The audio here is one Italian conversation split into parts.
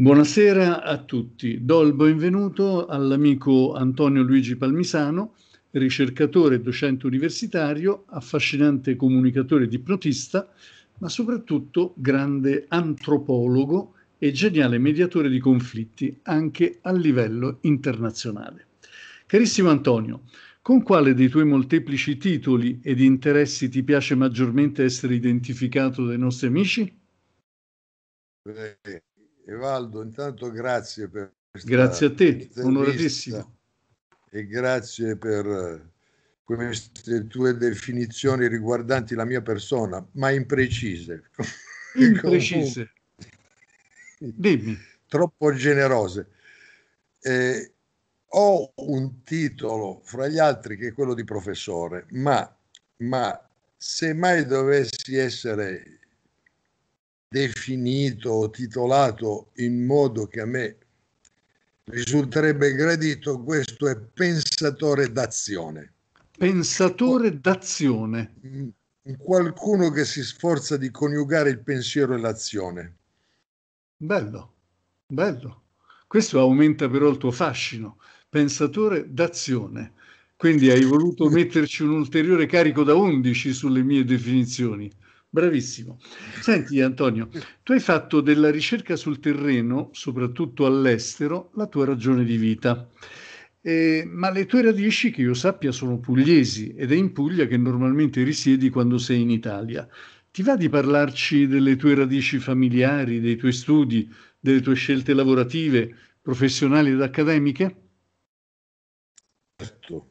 Buonasera a tutti, do il benvenuto all'amico Antonio Luigi Palmisano, ricercatore e docente universitario, affascinante comunicatore ed ipnotista, ma soprattutto grande antropologo e geniale mediatore di conflitti anche a livello internazionale. Carissimo Antonio, con quale dei tuoi molteplici titoli ed interessi ti piace maggiormente essere identificato dai nostri amici? Eh, Evaldo, intanto grazie per Grazie a te, onoratissimo. E grazie per eh, queste tue definizioni riguardanti la mia persona, ma imprecise. Imprecise. Dimmi. Troppo generose. Eh, ho un titolo fra gli altri che è quello di professore, ma, ma se mai dovessi essere definito o titolato in modo che a me risulterebbe gradito, questo è pensatore d'azione. Pensatore d'azione. Mm, qualcuno che si sforza di coniugare il pensiero e l'azione. Bello, bello. Questo aumenta però il tuo fascino. Pensatore d'azione. Quindi hai voluto metterci un ulteriore carico da 11 sulle mie definizioni. Bravissimo. Senti Antonio, tu hai fatto della ricerca sul terreno, soprattutto all'estero, la tua ragione di vita. Eh, ma le tue radici, che io sappia, sono pugliesi ed è in Puglia che normalmente risiedi quando sei in Italia. Ti va di parlarci delle tue radici familiari, dei tuoi studi, delle tue scelte lavorative, professionali ed accademiche? Certo.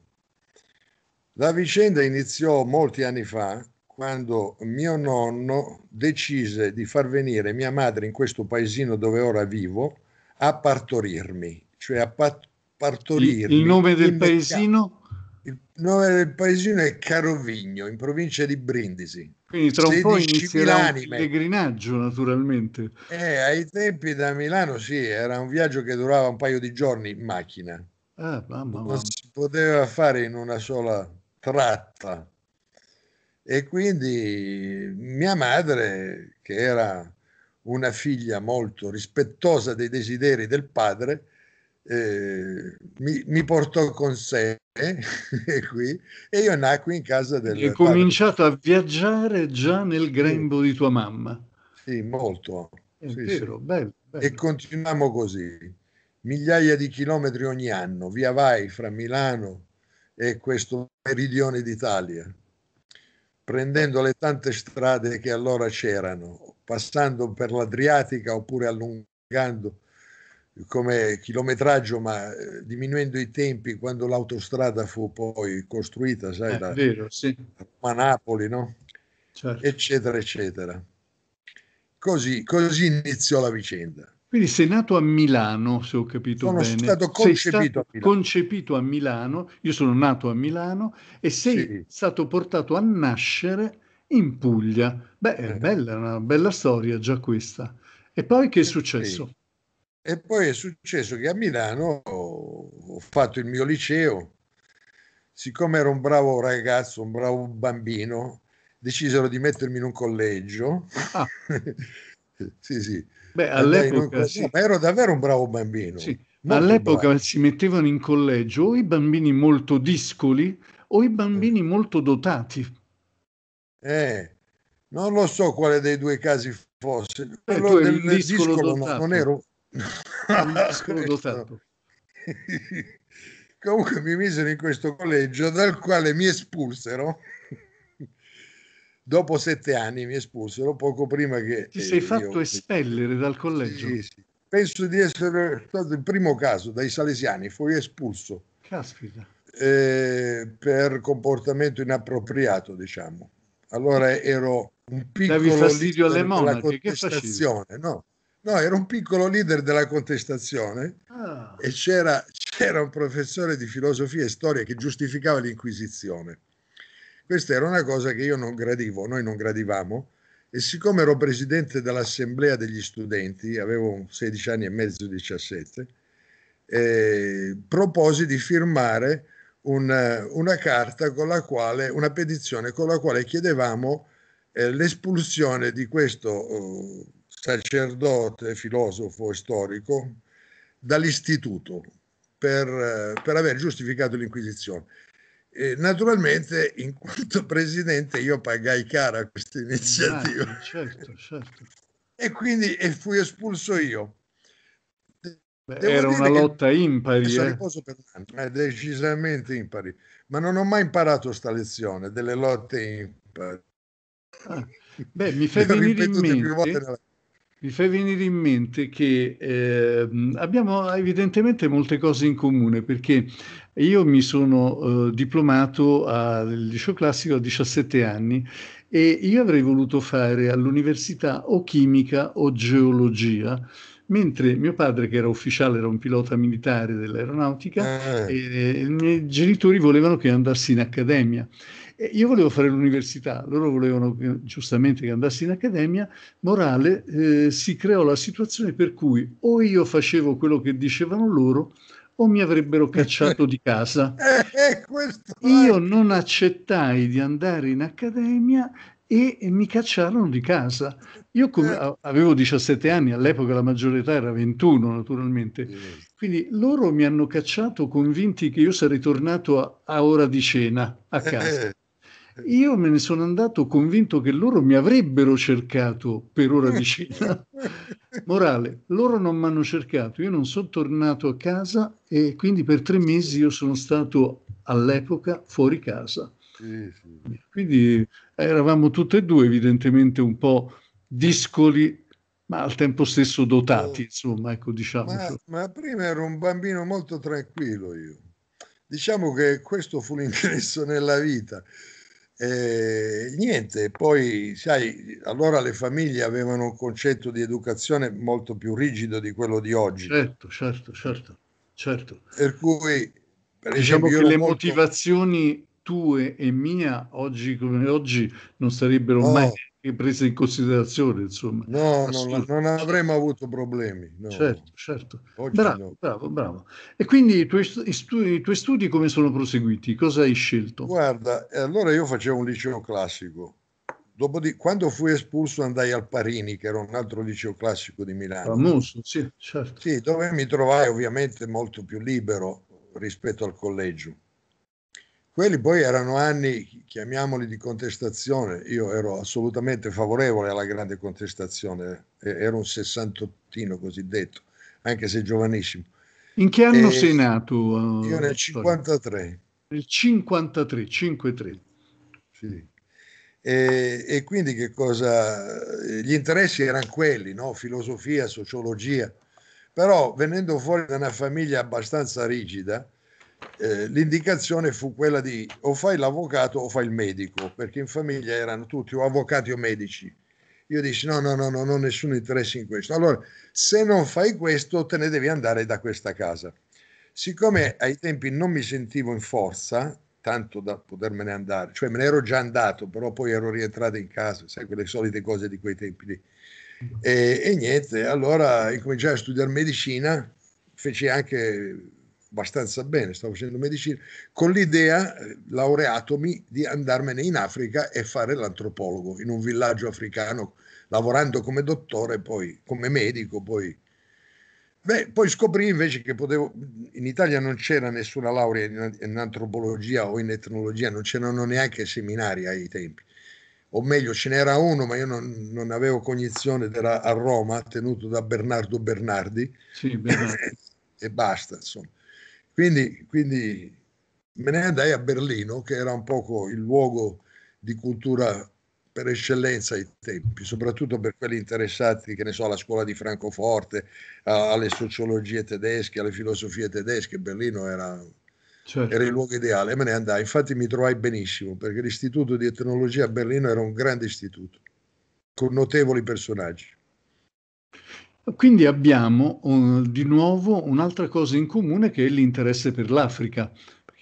La vicenda iniziò molti anni fa quando mio nonno decise di far venire mia madre in questo paesino dove ora vivo a partorirmi, cioè a pa- partorirmi. Il, nome del il paesino? Il nome del paesino è Carovigno, in provincia di Brindisi. Quindi tra un po' inizierà un pellegrinaggio naturalmente. Eh, ai tempi da Milano sì, era un viaggio che durava un paio di giorni in macchina. Ah, eh, mamma, mamma. Non si poteva fare in una sola tratta. E quindi mia madre, che era una figlia molto rispettosa dei desideri del padre, eh, mi, mi, portò con sé qui e io nacqui in casa del... E cominciato a viaggiare già nel grembo sì. di tua mamma. Sì, molto. Sì, vero, sì. Bello, bello. E continuiamo così, migliaia di chilometri ogni anno, via vai fra Milano e questo meridione d'Italia prendendo le tante strade che allora c'erano, passando per l'Adriatica oppure allungando come chilometraggio, ma eh, diminuendo i tempi quando l'autostrada fu poi costruita, sai, eh, da vero, sì. Napoli, no? Certo. eccetera, eccetera. Così, così iniziò la vicenda. Quindi sei nato a Milano, se ho capito sono bene. Stato concepito, sei stato a concepito a Milano, io sono nato a Milano e sei sì. stato portato a nascere in Puglia. Beh, è eh. bella, una bella storia già questa. E poi che è eh successo? Sì. E poi è successo che a Milano ho fatto il mio liceo. Siccome ero un bravo ragazzo, un bravo bambino, decisero di mettermi in un collegio. Ah. sì, sì Beh, all'epoca... sì. Ma ero davvero un bravo bambino. Sì. All'epoca bravo. si mettevano in collegio o i bambini molto discoli o i bambini eh. molto dotati. Eh, non lo so quale dei due casi fosse. Eh, nel, del discolo, discolo no, non ero... discolo dotato. Comunque mi misero in questo collegio dal quale mi espulsero dopo sette anni mi espulsero poco prima che... Ti sei eh, fatto io... espellere dal collegio? Sì, sì. Penso di essere stato il primo caso dai salesiani, fui espulso. Caspita. Eh, per comportamento inappropriato, diciamo. Allora ero un piccolo fastidio leader alle monache, della contestazione, no? No, ero un piccolo leader della contestazione ah. e c'era, c'era un professore di filosofia e storia che giustificava l'inquisizione questa era una cosa che io non gradivo, noi non gradivamo e siccome ero presidente dell'assemblea degli studenti, avevo 16 anni e mezzo, 17, eh, proposi di firmare una, eh, una, carta con la quale, una petizione con la quale chiedevamo eh, l'espulsione di questo eh, sacerdote, filosofo storico dall'istituto per, eh, per aver giustificato l'Inquisizione naturalmente, in quanto presidente, io pagai cara questa iniziativa. Ah, certo, certo. e quindi e fui espulso io. Beh, era una lotta impari. Eh. Per... Eh, decisamente impari. Ma non ho mai imparato questa lezione delle lotte impari. Ah, beh, mi fai venire in mente... Mi fai venire in mente che eh, abbiamo evidentemente molte cose in comune perché io mi sono eh, diplomato al liceo classico a 17 anni e io avrei voluto fare all'università o chimica o geologia, mentre mio padre, che era ufficiale, era un pilota militare dell'aeronautica, eh. e, e i miei genitori volevano che andassi in accademia. E io volevo fare l'università, loro volevano che, giustamente che andassi in accademia, morale, eh, si creò la situazione per cui o io facevo quello che dicevano loro, o mi avrebbero cacciato di casa. Eh, io non accettai di andare in accademia e mi cacciarono di casa. Io come, eh. avevo 17 anni, all'epoca la maggiore età era 21 naturalmente, quindi loro mi hanno cacciato convinti che io sarei tornato a, a ora di cena a eh, casa io me ne sono andato convinto che loro mi avrebbero cercato per ora di cena. Morale, loro non mi hanno cercato, io non sono tornato a casa e quindi per tre mesi io sono stato all'epoca fuori casa. Sì, sì. Quindi eravamo tutti e due evidentemente un po' discoli, ma al tempo stesso dotati, oh. insomma, ecco, diciamo. Ma, cioè. ma prima ero un bambino molto tranquillo io. Diciamo che questo fu l'ingresso nella vita. E ehm, niente, poi sai, allora le famiglie avevano un concetto di educazione molto più rigido di quello di oggi. Certo, certo, certo. certo. Per cui per diciamo esempio, che le molto... motivazioni tue e mia oggi come oggi non sarebbero no. mai presa in considerazione, insomma. No, non, non, avremmo avuto problemi. No. Certo, certo. Bravo, no. bravo, bravo, E quindi i tuoi, studi, i tuoi, studi, come sono proseguiti? Cosa hai scelto? Guarda, eh, allora io facevo un liceo classico. Dopodiché, quando fui espulso andai al Parini, che era un altro liceo classico di Milano. Famoso, sì, certo. Sì, dove mi trovai ovviamente molto più libero rispetto al collegio quelli poi erano anni, chiamiamoli di contestazione, io ero assolutamente favorevole alla grande contestazione, ero un sessantottino cosiddetto, anche se giovanissimo. In che anno e sei nato? Io nel 53. Nel 53, 5 Sì. E, e, quindi che cosa? Gli interessi erano quelli, no? filosofia, sociologia, però venendo fuori da una famiglia abbastanza rigida, eh, l'indicazione fu quella di o fai l'avvocato o fai il medico, perché in famiglia erano tutti o avvocati o medici. Io dissi no, no, no, no, non ho nessun interesse in questo. Allora, se non fai questo, te ne devi andare da questa casa. Siccome ai tempi non mi sentivo in forza, tanto da potermene andare, cioè me ne ero già andato, però poi ero rientrato in casa, sai, quelle solite cose di quei tempi lì. E, e niente, allora incominciai a studiare medicina, feci anche abbastanza bene, stavo facendo medicina, con l'idea, eh, laureatomi, di andarmene in Africa e fare l'antropologo in un villaggio africano, lavorando come dottore, poi come medico, poi... Beh, poi scoprì invece che potevo, in Italia non c'era nessuna laurea in, in antropologia o in etnologia, non c'erano neanche seminari ai tempi o meglio ce n'era uno, ma io non, non avevo cognizione, era a Roma, tenuto da Bernardo Bernardi, sì, Bernardo. e basta, insomma. Quindi, quindi me ne andai a Berlino, che era un poco il luogo di cultura per eccellenza ai tempi, soprattutto per quelli interessati, che ne so, alla scuola di Francoforte, alle sociologie tedesche, alle filosofie tedesche. Berlino era, certo. era il luogo ideale. Me ne andai, infatti mi trovai benissimo, perché l'istituto di etnologia a Berlino era un grande istituto, con notevoli personaggi. Quindi abbiamo uh, di nuovo un'altra cosa in comune che è l'interesse per l'Africa.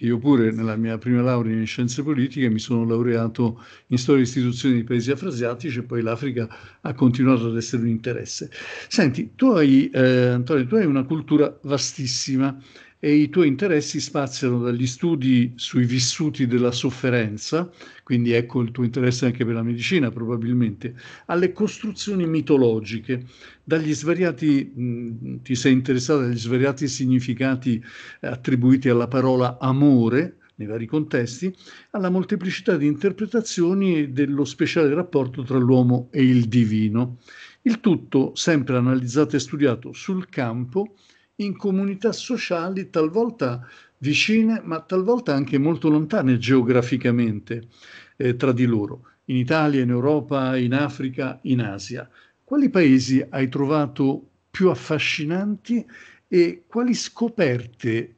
io pure nella mia prima laurea in scienze politiche mi sono laureato in storia e istituzioni dei paesi afrasiatici e poi l'Africa ha continuato ad essere un interesse. Senti, tu hai, eh, Antonio, tu hai una cultura vastissima e i tuoi interessi spaziano dagli studi sui vissuti della sofferenza, quindi ecco il tuo interesse anche per la medicina probabilmente, alle costruzioni mitologiche, dagli svariati, mh, ti sei interessato agli svariati significati eh, attribuiti alla parola amore, nei vari contesti, alla molteplicità di interpretazioni dello speciale rapporto tra l'uomo e il divino. Il tutto sempre analizzato e studiato sul campo in comunità sociali talvolta vicine, ma talvolta anche molto lontane geograficamente eh, tra di loro, in Italia, in Europa, in Africa, in Asia. Quali paesi hai trovato più affascinanti e quali scoperte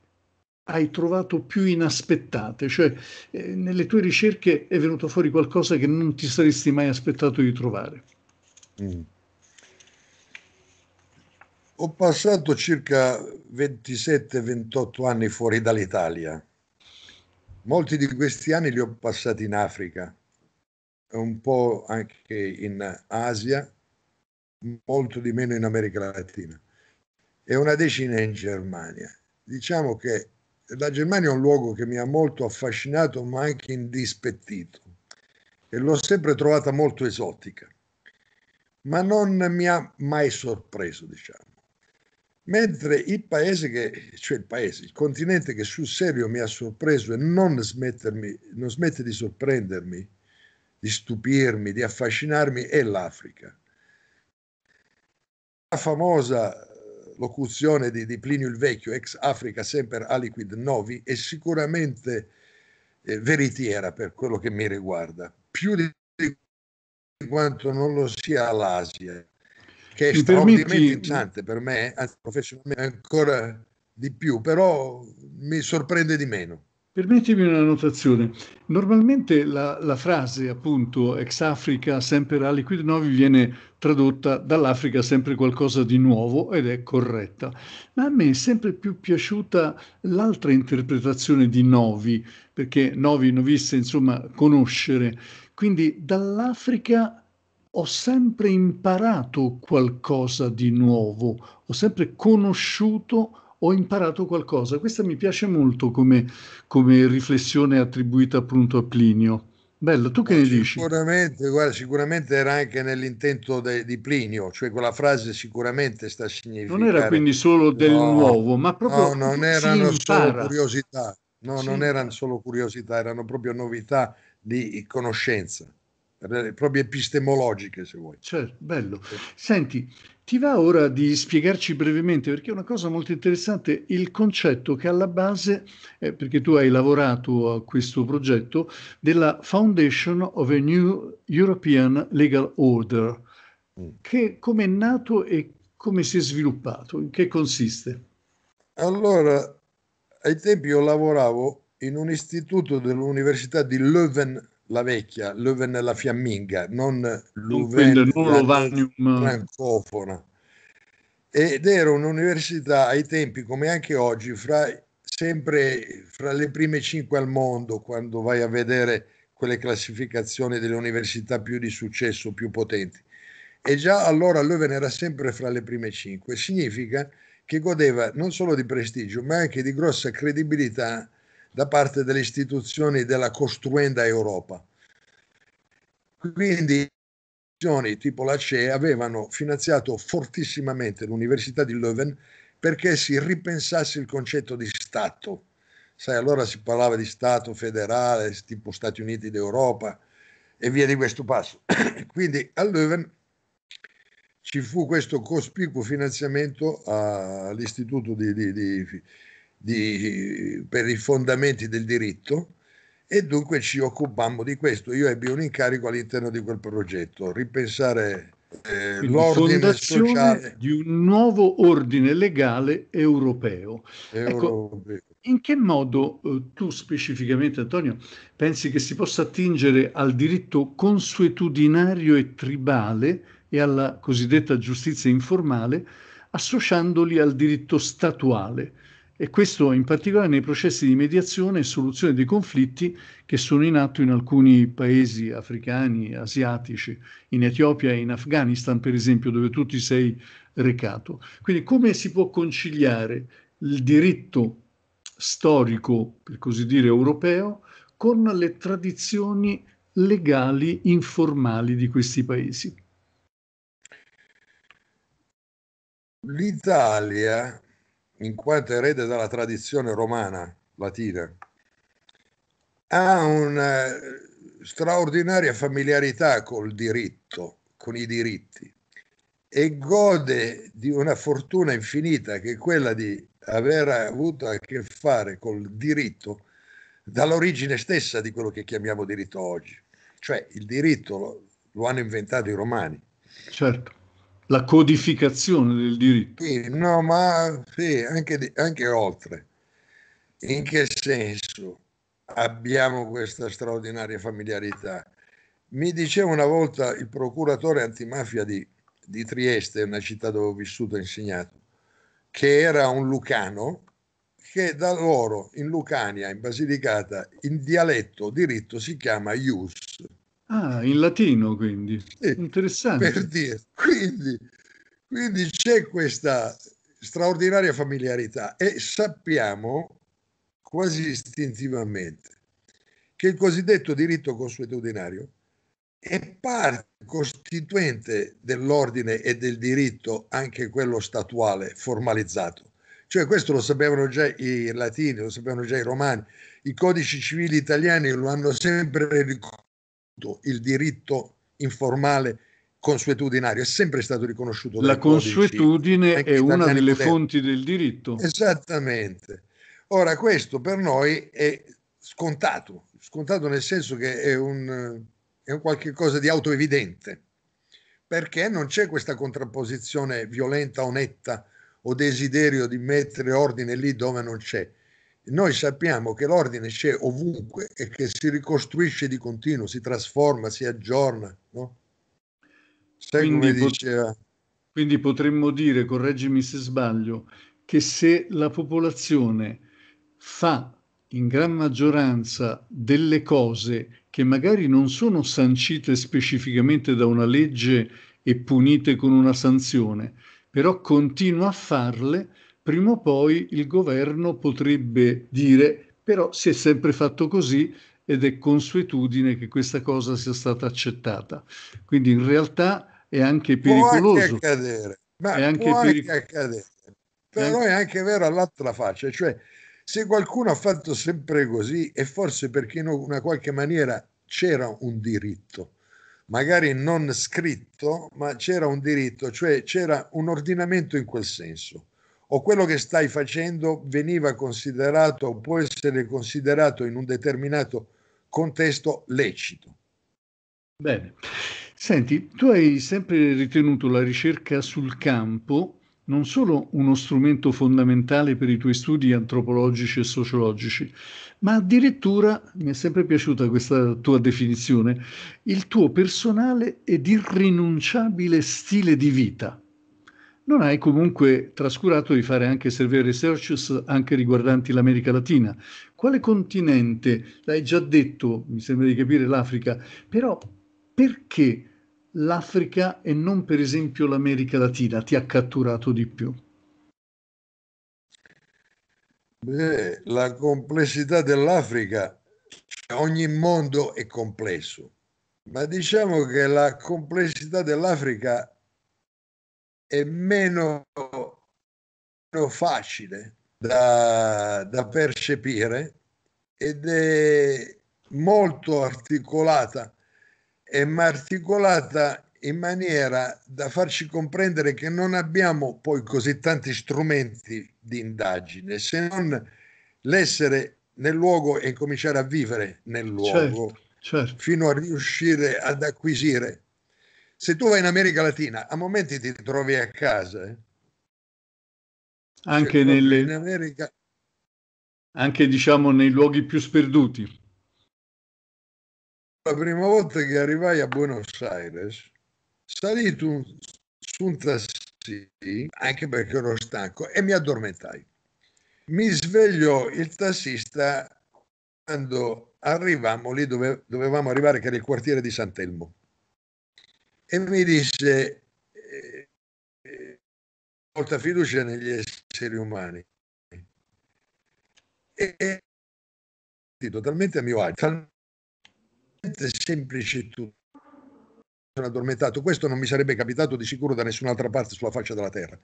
hai trovato più inaspettate? Cioè, eh, nelle tue ricerche è venuto fuori qualcosa che non ti saresti mai aspettato di trovare. Mm. Ho passato circa 27-28 anni fuori dall'Italia. Molti di questi anni li ho passati in Africa, un po' anche in Asia, molto di meno in America Latina e una decina in Germania. Diciamo che la Germania è un luogo che mi ha molto affascinato ma anche indispettito e l'ho sempre trovata molto esotica, ma non mi ha mai sorpreso, diciamo. Mentre il paese che, cioè il paese, il continente che sul serio mi ha sorpreso e non, non smette di sorprendermi, di stupirmi, di affascinarmi è l'Africa. La famosa eh, locuzione di, di, Plinio il Vecchio, ex Africa sempre aliquid novi, è sicuramente eh, veritiera per quello che mi riguarda, più di quanto non lo sia l'Asia che è Mi straordinariamente permetti... per me, anzi professionalmente ancora di più, però mi sorprende di meno. Permettimi una notazione. Normalmente la, la frase, appunto, ex Africa sempre la liquid novi viene tradotta dall'Africa sempre qualcosa di nuovo ed è corretta. Ma a me è sempre più piaciuta l'altra interpretazione di novi, perché novi, novisse, insomma, conoscere. Quindi dall'Africa ho sempre imparato qualcosa di nuovo, ho sempre conosciuto ho imparato qualcosa. Questa mi piace molto come, come, riflessione attribuita appunto a Plinio. Bello, tu che ne dici? Sicuramente, guarda, sicuramente era anche nell'intento de, di Plinio, cioè quella frase sicuramente sta a significare. Non era quindi solo del no, nuovo, ma proprio. No, non erano solo curiosità, no, sì. non erano solo curiosità, erano proprio novità di conoscenza. Eh, proprio epistemologiche se vuoi. Certo, bello. Senti, ti va ora di spiegarci brevemente, perché è una cosa molto interessante, il concetto che alla base, eh, perché tu hai lavorato a questo progetto, della Foundation of a New European Legal Order, mm. che come è nato e come si è sviluppato, in che consiste? Allora, ai tempi io lavoravo in un istituto dell'Università di Leuven la vecchia, Leuven la fiamminga, non Leuven Löwenella francofona. Ed era un'università ai tempi, come anche oggi, fra, sempre fra le prime cinque al mondo, quando vai a vedere quelle classificazioni delle università più di successo, più potenti. E già allora Leuven era sempre fra le prime cinque. Significa che godeva non solo di prestigio, ma anche di grossa credibilità da parte delle istituzioni della costruenda Europa. Quindi istituzioni tipo la CE avevano finanziato fortissimamente l'Università di Leuven perché si ripensasse il concetto di Stato. Sai, allora si parlava di Stato federale, tipo Stati Uniti d'Europa e via di questo passo. Quindi a Leuven ci fu questo cospicuo finanziamento all'istituto di, di, di di, per i fondamenti del diritto e dunque ci occupammo di questo. Io ebbi un incarico all'interno di quel progetto, ripensare eh, l'ordine sociale di un nuovo ordine legale europeo. Ecco, europeo. Ecco, in che modo eh, tu specificamente, Antonio, pensi che si possa attingere al diritto consuetudinario e tribale e alla cosiddetta giustizia informale associandoli al diritto statuale? e questo in particolare nei processi di mediazione e soluzione dei conflitti che sono in atto in alcuni paesi africani, asiatici, in Etiopia e in Afghanistan per esempio dove tu ti sei recato. Quindi come si può conciliare il diritto storico, per così dire, europeo con le tradizioni legali informali di questi paesi? L'Italia in quanto erede dalla tradizione romana latina, ha una eh, straordinaria familiarità col diritto, con i diritti e gode di una fortuna infinita che è quella di aver avuto a che fare col diritto dall'origine stessa di quello che chiamiamo diritto oggi. Cioè il diritto lo, lo hanno inventato i romani. Certo la codificazione del diritto. Sì, no, ma sì, anche, anche oltre. In che senso abbiamo questa straordinaria familiarità? Mi diceva una volta il procuratore antimafia di, di Trieste, una città dove ho vissuto e insegnato, che era un lucano, che da loro in Lucania, in Basilicata, in dialetto diritto si chiama ius Ah, in latino quindi. Sì, Interessante. Per dire. Quindi, quindi c'è questa straordinaria familiarità e sappiamo quasi istintivamente che il cosiddetto diritto consuetudinario è parte costituente dell'ordine e del diritto, anche quello statuale formalizzato. Cioè questo lo sapevano già i latini, lo sapevano già i romani, i codici civili italiani lo hanno sempre ricordato riconosciuto il diritto informale consuetudinario, è sempre stato riconosciuto. La consuetudine codici, è una delle tempo. fonti del diritto. Esattamente. Ora questo per noi è scontato, scontato nel senso che è un, è un qualcosa di autoevidente, perché non c'è questa contrapposizione violenta o netta o desiderio di mettere ordine lì dove non c'è. Noi sappiamo che l'ordine c'è ovunque e che si ricostruisce di continuo, si trasforma, si aggiorna. No? Sai quindi, come diceva... quindi potremmo dire, correggimi se sbaglio, che se la popolazione fa in gran maggioranza delle cose che magari non sono sancite specificamente da una legge e punite con una sanzione, però continua a farle, prima o poi il governo potrebbe dire però si è sempre fatto così ed è consuetudine che questa cosa sia stata accettata. Quindi in realtà è anche pericoloso. Può anche accadere, ma è anche, peric- anche accadere. Però è anche vero all'altra faccia, cioè se qualcuno ha fatto sempre così è forse perché in una qualche maniera c'era un diritto, magari non scritto, ma c'era un diritto, cioè c'era un ordinamento in quel senso o quello che stai facendo veniva considerato o può essere considerato in un determinato contesto lecito. Bene. Senti, tu hai sempre ritenuto la ricerca sul campo non solo uno strumento fondamentale per i tuoi studi antropologici e sociologici, ma addirittura, mi è sempre piaciuta questa tua definizione, il tuo personale ed irrinunciabile stile di vita non hai comunque trascurato di fare anche survey researches anche riguardanti l'America Latina. Quale continente? L'hai già detto, mi sembra di capire, l'Africa, però perché l'Africa e non per esempio l'America Latina ti ha catturato di più? Beh, la complessità dell'Africa, cioè ogni mondo è complesso, ma diciamo che la complessità dell'Africa è meno, meno facile da, da percepire ed è molto articolata e ma articolata in maniera da farci comprendere che non abbiamo poi così tanti strumenti di indagine se non l'essere nel luogo e cominciare a vivere nel certo, luogo certo, certo. fino a riuscire ad acquisire se tu vai in America Latina, a momenti ti trovi a casa. Eh? Anche, nelle, America... anche diciamo nei luoghi più sperduti. La prima volta che arrivai a Buenos Aires, salì tu, su un tassi, anche perché ero stanco, e mi addormentai. Mi svegliò il tassista quando arrivavamo lì dove dovevamo arrivare, che era il quartiere di Sant'Elmo e mi disse eh, eh, molta fiducia negli esseri umani e totalmente a mio agio talmente semplice tutto sono addormentato questo non mi sarebbe capitato di sicuro da nessun'altra parte sulla faccia della terra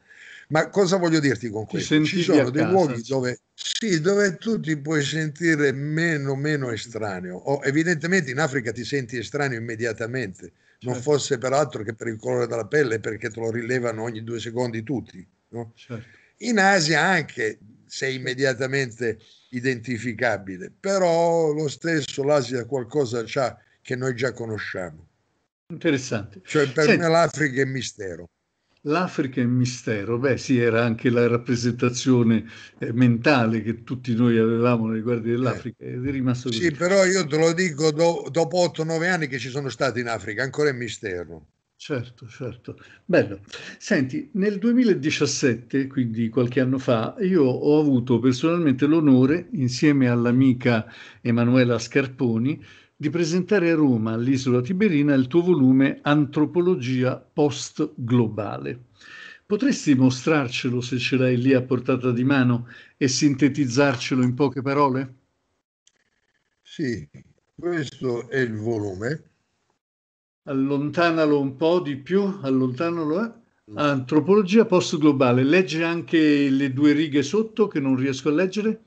ma cosa voglio dirti con questo ci sono dei casa. luoghi dove sì dove tu ti puoi sentire meno meno estraneo o, evidentemente in Africa ti senti estraneo immediatamente certo. non fosse per altro che per il colore della pelle, perché te lo rilevano ogni due secondi tutti. No? Certo. In Asia anche sei immediatamente identificabile, però lo stesso l'Asia qualcosa c'ha che noi già conosciamo. Interessante. Cioè per Senti, me l'Africa è mistero. L'Africa è un mistero, beh sì, era anche la rappresentazione eh, mentale che tutti noi avevamo nei riguardi eh. dell'Africa, eh, è rimasto così. Sì, però io te lo dico do, dopo 8-9 anni che ci sono stati in Africa, ancora è mistero. Certo, certo. Bello. Senti, nel 2017, quindi qualche anno fa, io ho avuto personalmente l'onore, insieme all'amica Emanuela Scarponi, di presentare a Roma, all'isola Tiberina, il tuo volume Antropologia Post-Globale. Potresti mostrarcelo se ce l'hai lì a portata di mano e sintetizzarcelo in poche parole? Sì, questo è il volume. Allontanalo un po' di più, allontanalo. Eh? Antropologia post-globale. Legge anche le due righe sotto che non riesco a leggere.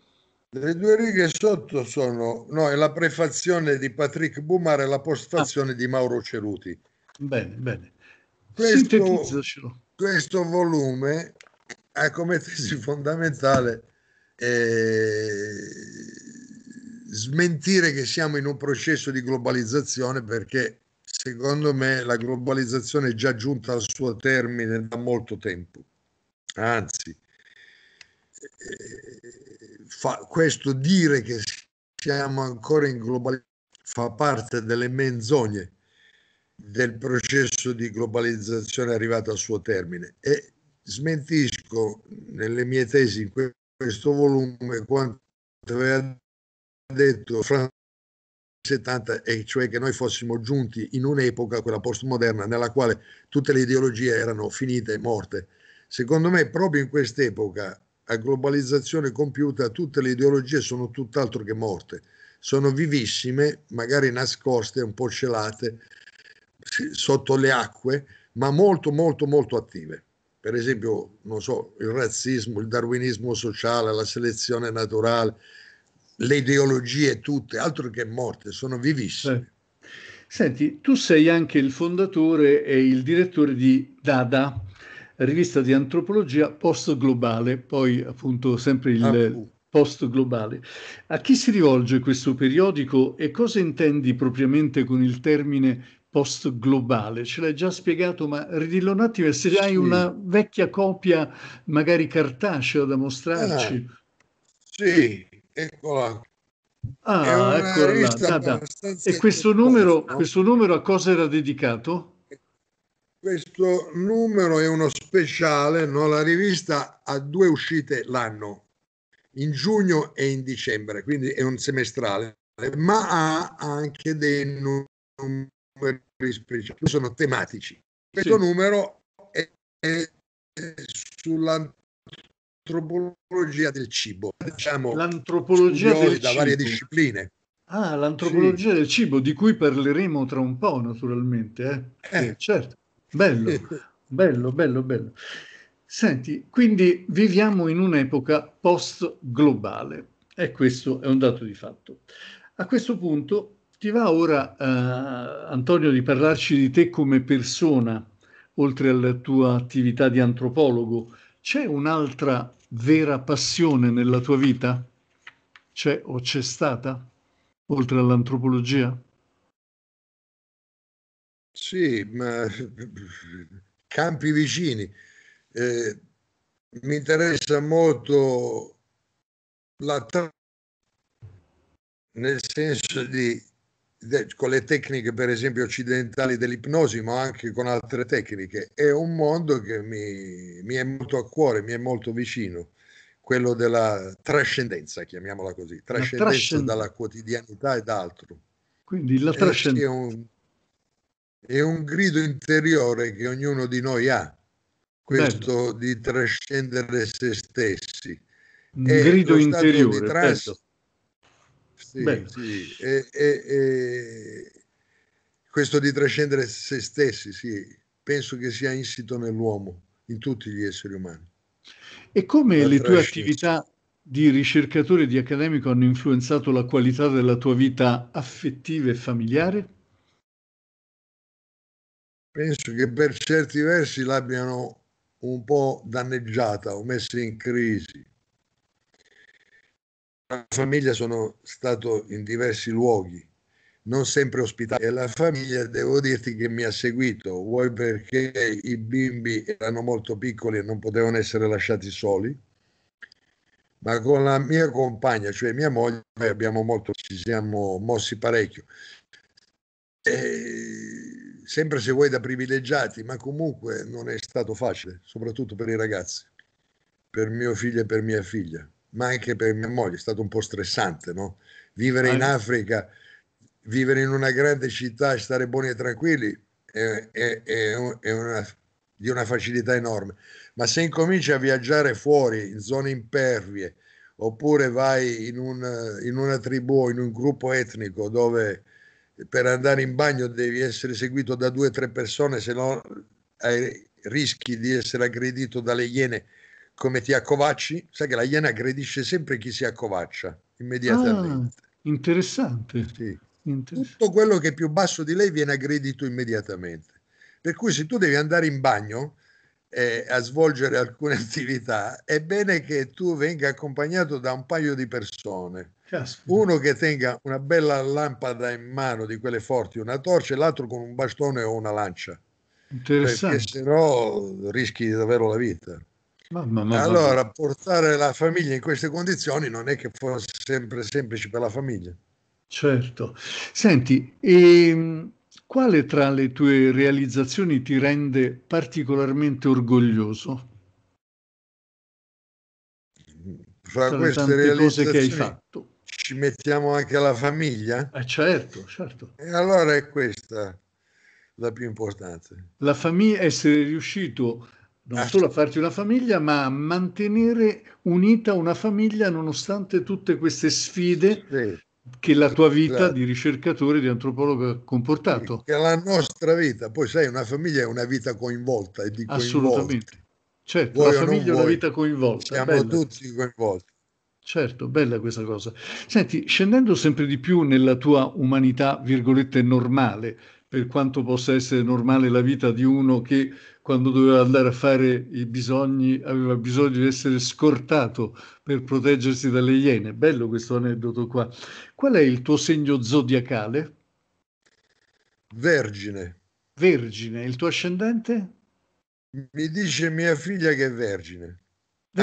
Le due righe sotto sono no, è la prefazione di Patrick Bumar e la postfazione ah. di Mauro Ceruti. Bene, bene. Questo, questo volume ha come tesi mm. fondamentale eh, smentire che siamo in un processo di globalizzazione perché secondo me la globalizzazione è già giunta al suo termine da molto tempo. Anzi, fa, questo dire che siamo ancora in globalizzazione fa parte delle menzogne del processo di globalizzazione arrivato al suo termine e smentisco nelle mie tesi in questo volume quanto aveva detto Franz 70 e cioè che noi fossimo giunti in un'epoca, quella postmoderna, nella quale tutte le ideologie erano finite e morte. Secondo me proprio in quest'epoca a globalizzazione compiuta tutte le ideologie sono tutt'altro che morte, sono vivissime, magari nascoste, un po' celate sotto le acque, ma molto molto molto attive. Per esempio, non so, il razzismo, il darwinismo sociale, la selezione naturale, le ideologie tutte, altro che morte, sono vivissime. Senti, tu sei anche il fondatore e il direttore di Dada, rivista di antropologia post-globale, poi appunto sempre il ah, uh. post-globale. A chi si rivolge questo periodico e cosa intendi propriamente con il termine post-globale? Ce l'hai già spiegato, ma ridillo un attimo e se sì. hai una vecchia copia, magari cartacea, da mostrarci. Ah, sì, eccola Ah, eccola là. Da, E questo numero, questo numero a cosa era dedicato? Questo numero è uno speciale, no? la rivista ha due uscite l'anno, in giugno e in dicembre, quindi è un semestrale, ma ha anche dei numeri speciali, sono tematici. Questo sì. numero è, è sull'antropologia del cibo, diciamo, l'antropologia del da cibo. varie discipline. Ah, l'antropologia sì. del cibo, di cui parleremo tra un po', naturalmente. Eh? eh. Sì, certo. Bello, bello, bello, bello. Senti, quindi viviamo in un'epoca post-globale e questo è un dato di fatto. A questo punto ti va ora, eh, Antonio, di parlarci di te come persona, oltre alla tua attività di antropologo. C'è un'altra vera passione nella tua vita? C'è o c'è stata, oltre all'antropologia? Sì, ma campi vicini. Eh, mi interessa molto la nel senso di, de, con le tecniche per esempio occidentali dell'ipnosi ma anche con altre tecniche è un mondo che mi, mi è molto a cuore mi è molto vicino quello della trascendenza chiamiamola così trascendenza, trascendenza. dalla quotidianità ed altro quindi la eh, trascendenza è un grido interiore che ognuno di noi ha, questo bello. Certo. di trascendere se stessi. Un grido interiore. Trans... Certo. Sì, sì. E, e, e... Questo di trascendere se stessi, sì, penso che sia insito nell'uomo, in tutti gli esseri umani. E come la le tue attività di ricercatore e di accademico hanno influenzato la qualità della tua vita affettiva e familiare? penso che per certi versi l'abbiano un po' danneggiata o messa in crisi. La famiglia sono stato in diversi luoghi, non sempre ospitato, e la famiglia devo dirti che mi ha seguito, vuoi perché i bimbi erano molto piccoli e non potevano essere lasciati soli, ma con la mia compagna, cioè mia moglie, abbiamo molto, ci siamo mossi parecchio. E sempre se vuoi da privilegiati, ma comunque non è stato facile, soprattutto per i ragazzi, per mio figlio e per mia figlia, ma anche per mia moglie, è stato un po' stressante, no? Vivere in Africa, vivere in una grande città stare buoni e tranquilli è, è, è, è una, di una facilità enorme, ma se incominci a viaggiare fuori, in zone impervie, oppure vai in, un, in una tribù, in un gruppo etnico dove per andare in bagno devi essere seguito da due o tre persone, se no hai, rischi di essere aggredito dalle iene come ti accovacci. Sai che la iena aggredisce sempre chi si accovaccia immediatamente. Ah, interessante. Sì. interessante. Tutto quello che è più basso di lei viene aggredito immediatamente. Per cui se tu devi andare in bagno eh, a svolgere alcune attività, è bene che tu venga accompagnato da un paio di persone uno che tenga una bella lampada in mano di quelle forti, una torcia, e l'altro con un bastone o una lancia. Interessante. Perché se no rischi davvero la vita. Mamma, mamma, allora, mamma. portare la famiglia in queste condizioni non è che fosse sempre semplice per la famiglia. Certo. Senti, e ehm, quale tra le tue realizzazioni ti rende particolarmente orgoglioso? Fra, queste queste realizzazioni che hai fatto ci mettiamo anche la famiglia? Eh certo, certo. E allora è questa la più importante. La famiglia, essere riuscito non ah, solo a farti una famiglia, ma a mantenere unita una famiglia nonostante tutte queste sfide sì, che la tua vita claro. Cioè di ricercatore, di antropologo ha comportato. che la nostra vita, poi sai, una famiglia è una vita coinvolta. E di Assolutamente. Coinvolti. Certo, vuoi la famiglia è una vita coinvolta. Siamo bella. tutti coinvolti. Certo, bella questa cosa. Senti, scendendo sempre di più nella tua umanità, virgolette, normale, per quanto possa essere normale la vita di uno che quando doveva andare a fare i bisogni aveva bisogno di essere scortato per proteggersi dalle iene. Bello questo aneddoto qua. Qual è il tuo segno zodiacale? Vergine. Vergine, il tuo ascendente? Mi dice mia figlia che è vergine.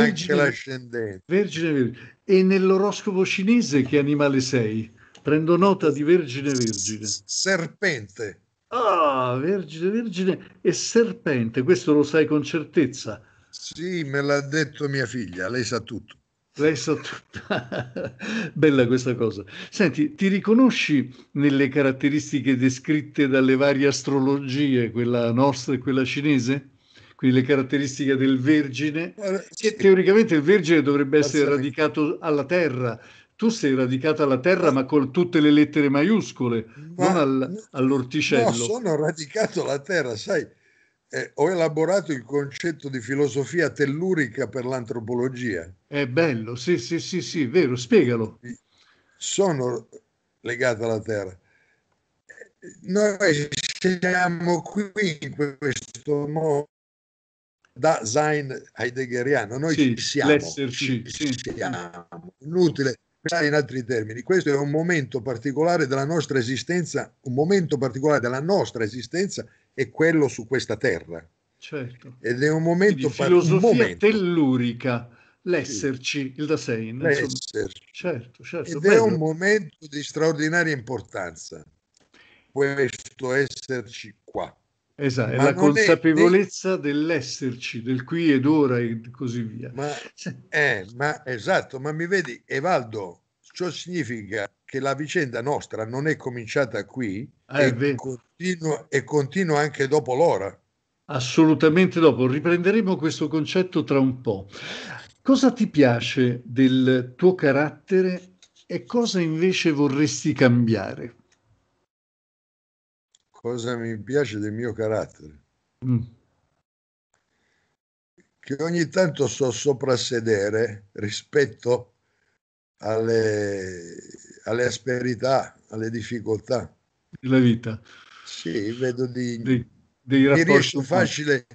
Virgine, anche l'ascendente. Vergine, Vergine. E nell'oroscopo cinese che animale sei? Prendo nota di Vergine Vergine. Serpente. Ah, Vergine Vergine e serpente, questo lo sai con certezza. Sì, me l'ha detto mia figlia, lei sa tutto. Lei sa tutto. Bella questa cosa. Senti, ti riconosci nelle caratteristiche descritte dalle varie astrologie, quella nostra e quella cinese? quindi le caratteristiche del vergine. Eh, teoricamente il vergine dovrebbe essere radicato alla terra. Tu sei radicato alla terra, ma con tutte le lettere maiuscole, ma, non al, all'orticello. No, sono radicato alla terra, sai. Eh, ho elaborato il concetto di filosofia tellurica per l'antropologia. È bello, sì, sì, sì, sì, è vero, spiegalo. Sono legato alla Terra. Eh, noi siamo qui in questo modo da Sein heideggeriano. Noi sì, ci siamo, l'esserci, ci sì. siamo. Inutile pensare in altri termini. Questo è un momento particolare della nostra esistenza, un momento particolare della nostra esistenza è quello su questa terra. Certo. Ed è un momento Quindi, filosofia un momento. tellurica, l'esserci, sì. il Dasein. L'esserci. Certo, certo. Ed bello. è un momento di straordinaria importanza questo esserci qua. Esatto, è la consapevolezza è... dell'esserci, del qui ed ora e così via. Ma, eh, ma, esatto, ma mi vedi, Evaldo, ciò significa che la vicenda nostra non è cominciata qui ah, è e, continua, e continua anche dopo l'ora. Assolutamente dopo, riprenderemo questo concetto tra un po'. Cosa ti piace del tuo carattere e cosa invece vorresti cambiare? cosa mi piace del mio carattere. Mm. Che ogni tanto so soprassedere rispetto alle, alle asperità, alle difficoltà. Della vita. Sì, vedo di... Dei, dei mi riesce facile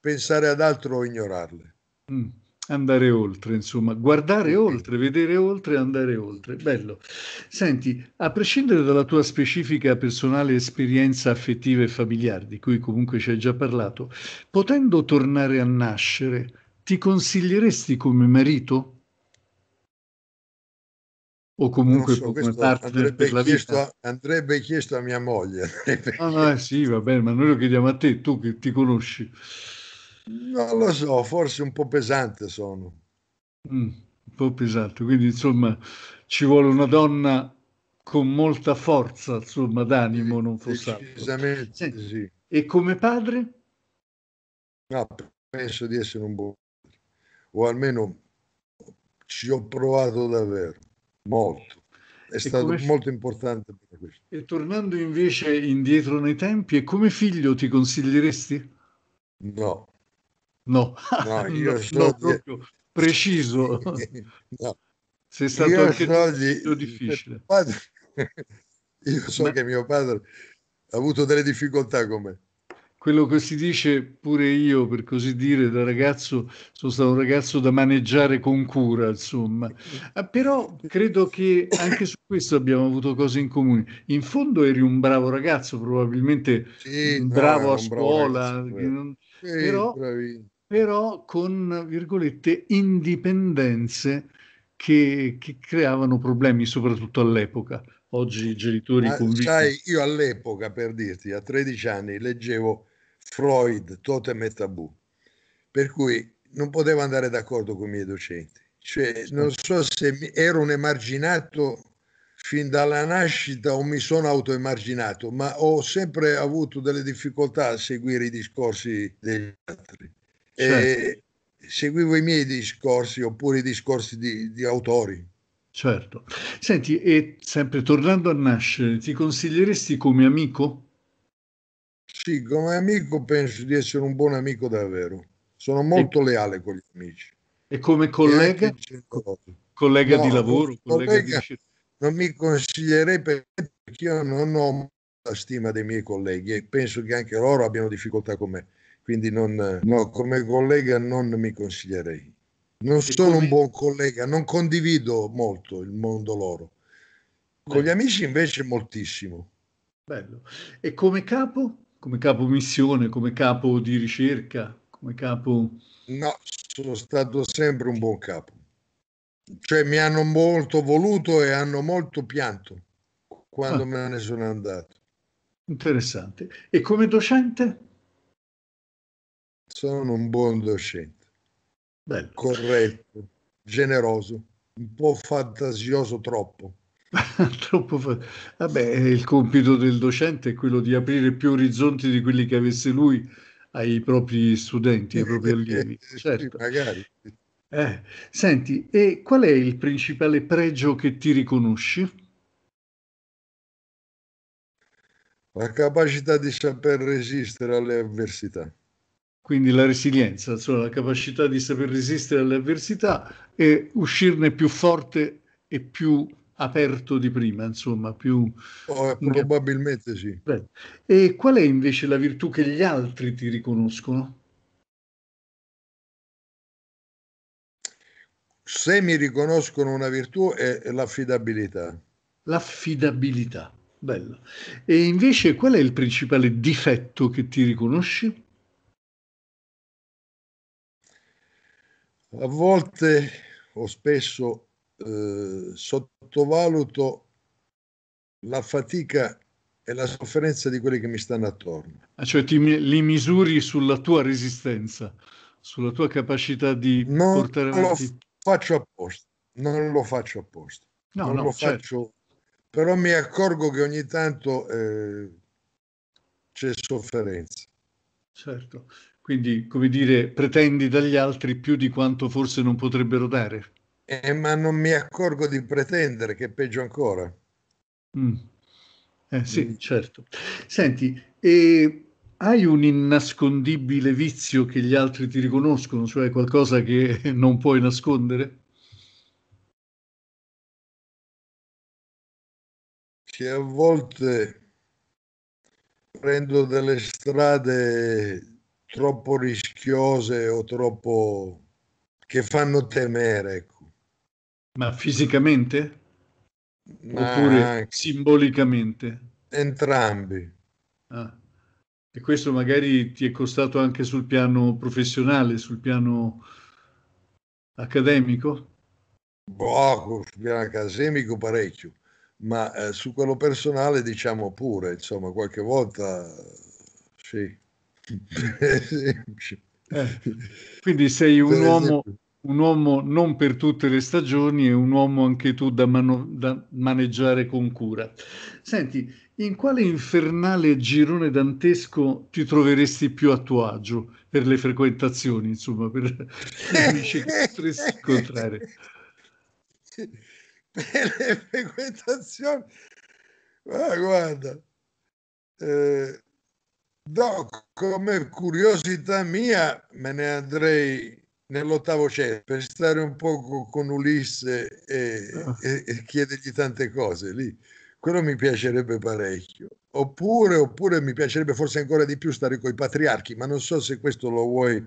pensare ad altro o ignorarle. Mm andare oltre, insomma, guardare oltre, vedere oltre, andare oltre. Bello. Senti, a prescindere dalla tua specifica personale esperienza affettiva e familiare, di cui comunque ci hai già parlato, potendo tornare a nascere, ti consiglieresti come marito? O comunque so, come partner per la chiesto, vita? Andrebbe chiesto a mia moglie. Ah, no, eh, sì, va bene, ma noi lo chiediamo a te, tu che ti conosci. Non lo so, forse un po' pesante sono. Mm, un po' pesante, quindi insomma ci vuole una donna con molta forza, insomma, d'animo, non fosse altro. Senti, sì. E come padre? No, penso di essere un buon padre, o almeno ci ho provato davvero, molto. È e stato come... molto importante per questo. E tornando invece indietro nei tempi, e come figlio ti consiglieresti? No. No, no io no, so che... preciso. no. Sei stato io anche so di... difficile. Padre... Io so Ma... che mio padre ha avuto delle difficoltà con me. Quello che si dice pure io, per così dire, da ragazzo, sono stato un ragazzo da maneggiare con cura, insomma. Ah, però credo che anche su questo abbiamo avuto cose in comune. In fondo eri un bravo ragazzo, probabilmente sì, bravo no, a scuola, bravo ragazzo, Ehi, però, però, con, virgolette, indipendenze che, che, creavano problemi, soprattutto all'epoca. Oggi i genitori Ma, convinti... Sai, io all'epoca, per dirti, a 13 anni leggevo Freud, Totem e Tabù, per cui non potevo andare d'accordo con i miei docenti. Cioè, non so se ero un emarginato fin dalla nascita o mi sono autoemarginato, ma ho sempre avuto delle difficoltà a seguire i discorsi degli altri. Certo. seguivo i miei discorsi oppure i discorsi di, di autori. Certo. Senti, e sempre tornando a nascere, ti consiglieresti come amico? Sì, come amico penso di essere un buon amico davvero. Sono molto e... leale con gli amici. E come collega? E collega no, di lavoro? Collega, collega, di non mi consiglierei perché io non ho la stima dei miei colleghi e penso che anche loro abbiano difficoltà con me. Quindi non, no, come collega non mi consiglierei. Non sono un buon collega, non condivido molto il mondo loro. Con Bello. gli amici invece moltissimo. Bello. E come capo? Come capo missione, come capo di ricerca, come capo... No, sono stato sempre un buon capo cioè mi hanno molto voluto e hanno molto pianto quando ah. me ne sono andato. Interessante. E come docente? Sono un buon docente. Bello. Corretto, generoso, un po' fantasioso troppo. troppo fa... Vabbè, il compito del docente è quello di aprire più orizzonti di quelli che avesse lui ai propri studenti, ai propri eh, allievi. Certo. magari. Eh, senti, e qual è il principale pregio che ti riconosci? La capacità di saper resistere alle avversità. Quindi la resilienza, cioè la capacità di saper resistere alle avversità e uscirne più forte e più aperto di prima, insomma, più... Oh, eh, probabilmente sì. E qual è invece la virtù che gli altri ti riconoscono? se mi riconoscono una virtù è l'affidabilità. L'affidabilità, bello. E invece qual è il principale difetto che ti riconosci? A volte o spesso eh, sottovaluto la fatica e la sofferenza di quelli che mi stanno attorno. Ah, cioè ti, li misuri sulla tua resistenza, sulla tua capacità di non portare avanti. Lo faccio apposta, non lo faccio apposta. No, non no, lo certo. faccio, però mi accorgo che ogni tanto eh, c'è sofferenza. Certo, quindi come dire, pretendi dagli altri più di quanto forse non potrebbero dare. Eh, ma non mi accorgo di pretendere, che è peggio ancora. Mm. Eh, sì, mm. certo. Senti, e hai un innascondibile vizio che gli altri ti riconoscono, cioè qualcosa che non puoi nascondere? Che a volte prendo delle strade troppo rischiose o troppo che fanno temere. Ecco. Ma fisicamente? Ma Oppure simbolicamente? Entrambi. Ah e questo magari ti è costato anche sul piano professionale, sul piano accademico? Boh, sul piano accademico parecchio, ma eh, su quello personale diciamo pure, insomma, qualche volta sì. Eh, eh, quindi sei un uomo, un uomo, non per tutte le stagioni e un uomo anche tu da, mano, da maneggiare con cura. Senti, in quale infernale girone dantesco ti troveresti più a tuo agio per le frequentazioni, insomma, per gli amici che potresti incontrare? Per le frequentazioni? Ah, guarda, eh, no, come curiosità mia me ne andrei nell'ottavo cielo per stare un po' con Ulisse e, ah. e, e chiedergli tante cose lì quello mi piacerebbe parecchio. Oppure, oppure mi piacerebbe forse ancora di più stare con i patriarchi, ma non so se questo lo vuoi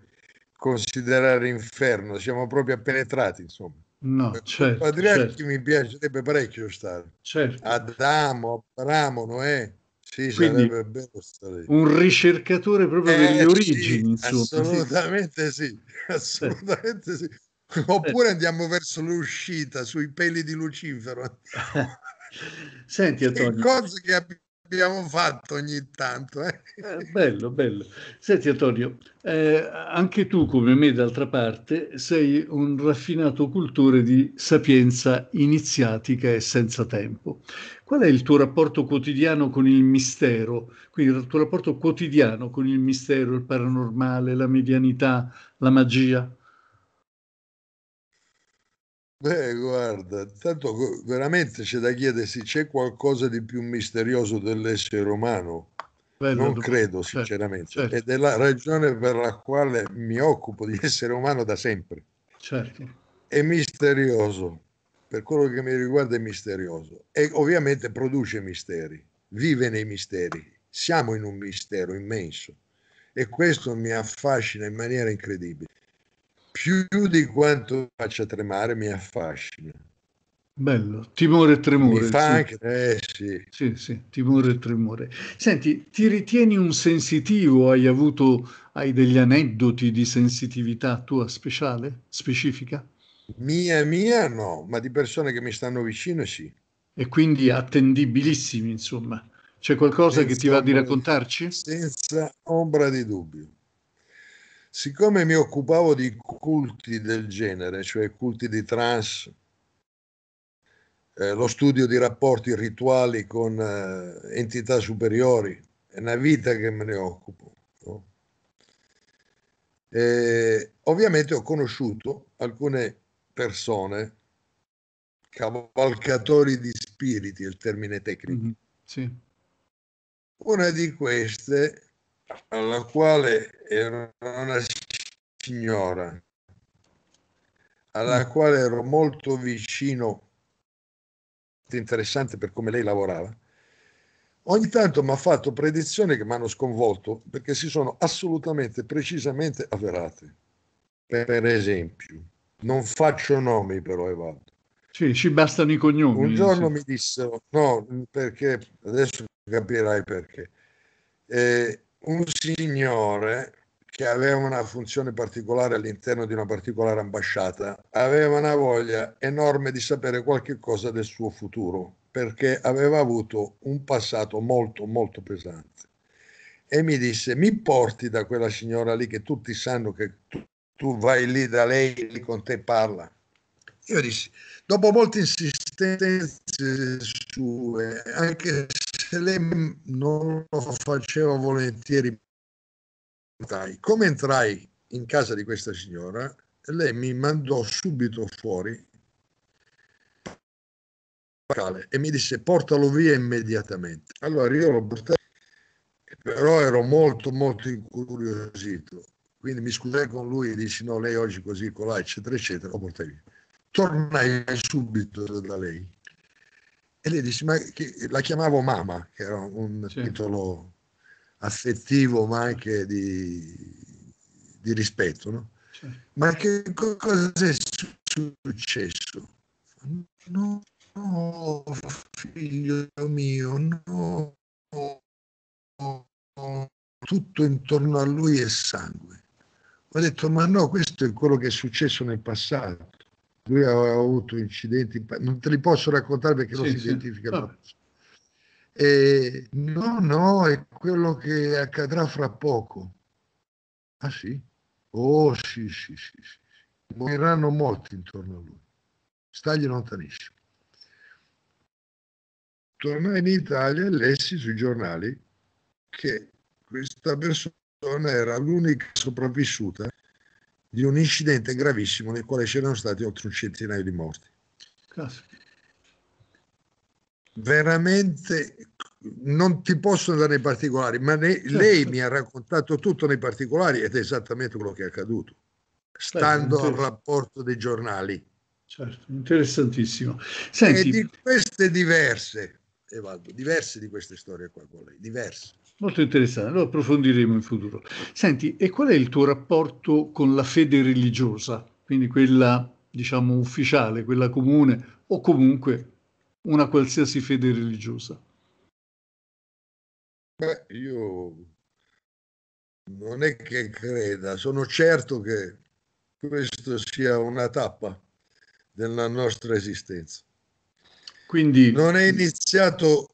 considerare inferno, siamo proprio penetrati, insomma. No, certo, patriarchi certo. mi piacerebbe parecchio stare. Certo. Adamo, Abramo, Noè. Sì, Quindi, bello stare. Un ricercatore proprio eh, delle origini, sì, insomma. Assolutamente sì, assolutamente sì. Eh. Oppure eh. andiamo verso l'uscita sui peli di Lucifero. Senti Antonio. Che cose che abbiamo fatto ogni tanto. Eh? Eh, bello, bello. Senti Antonio, eh, anche tu come me d'altra parte sei un raffinato cultore di sapienza iniziatica e senza tempo. Qual è il tuo rapporto quotidiano con il mistero? Quindi il tuo rapporto quotidiano con il mistero, il paranormale, la medianità, la magia? Beh, guarda, tanto veramente c'è da chiedersi, c'è qualcosa di più misterioso dell'essere umano? Beh, non credo, certo, sinceramente. Certo. Ed è la ragione per la quale mi occupo di essere umano da sempre. Certo. È misterioso, per quello che mi riguarda è misterioso. E ovviamente produce misteri, vive nei misteri. Siamo in un mistero immenso. E questo mi affascina in maniera incredibile più di quanto faccia tremare mi affascina. Bello, timore e tremore. Mi fa sì. anche, eh, sì. Sì, sì, timore e tremore. Senti, ti ritieni un sensitivo? Hai avuto, hai degli aneddoti di sensitività tua speciale, specifica? Mia, mia no, ma di persone che mi stanno vicino sì. E quindi attendibilissimi, insomma. C'è qualcosa senza che ti va di raccontarci? Senza ombra di dubbio siccome mi occupavo di culti del genere, cioè culti di trans, eh, lo studio di rapporti rituali con eh, entità superiori, è una vita che me ne occupo. No? E, ovviamente ho conosciuto alcune persone, cavalcatori di spiriti, il termine tecnico. Mm-hmm, sì. Una di queste alla quale era una signora, alla mm. quale ero molto vicino, interessante per come lei lavorava, ogni tanto mi ha fatto predizioni che mi hanno sconvolto perché si sono assolutamente, precisamente avverate. Per esempio, non faccio nomi però, Evaldo. Sì, ci bastano i cognomi. Un giorno sì. mi dissero, no, perché adesso capirai perché. Eh, un signore che aveva una funzione particolare all'interno di una particolare ambasciata, aveva una voglia enorme di sapere qualche cosa del suo futuro, perché aveva avuto un passato molto, molto pesante. E mi disse, mi porti da quella signora lì che tutti sanno che tu, tu vai lì da lei, lì con te parla. Io dissi, dopo molte insistenze sue, anche le, non lo faceva volentieri. Come entrai in casa di questa signora, lei mi mandò subito fuori e mi disse portalo via immediatamente. Allora io lo portai, però ero molto molto incuriosito. Quindi mi scusai con lui e dissi no, lei oggi così, colà, eccetera, eccetera, lo portai via. Tornai subito da lei e lei disse, ma che, la chiamavo Mama, che era un sì. titolo affettivo ma anche di, di rispetto, no? Sì. Ma che cosa è successo? No, no figlio mio, no, no, tutto intorno a lui è sangue. Ho detto, ma no, questo è quello che è successo nel passato lui aveva avuto incidenti, non te li posso raccontare perché non sì, si sì. identificano. E, no, no, è quello che accadrà fra poco. Ah sì? Oh sì, sì, sì, sì. Moriranno molti intorno a lui. Stagli lontanissimo. Tornai in Italia e lessi sui giornali che questa persona era l'unica sopravvissuta di un incidente gravissimo nel quale c'erano stati oltre un centinaio di morti. Caspita. Veramente non ti posso dare nei particolari, ma ne, certo. lei mi ha raccontato tutto nei particolari ed è esattamente quello che è accaduto, stando certo. al rapporto dei giornali. Certo, interessantissimo. Senti, e di queste diverse, Evaldo, diverse di queste storie qua con lei, diverse. Molto interessante, lo approfondiremo in futuro. Senti, e qual è il tuo rapporto con la fede religiosa? Quindi quella, diciamo, ufficiale, quella comune o comunque una qualsiasi fede religiosa? Beh, io non è che creda, sono certo che questa sia una tappa della nostra esistenza. Quindi non è iniziato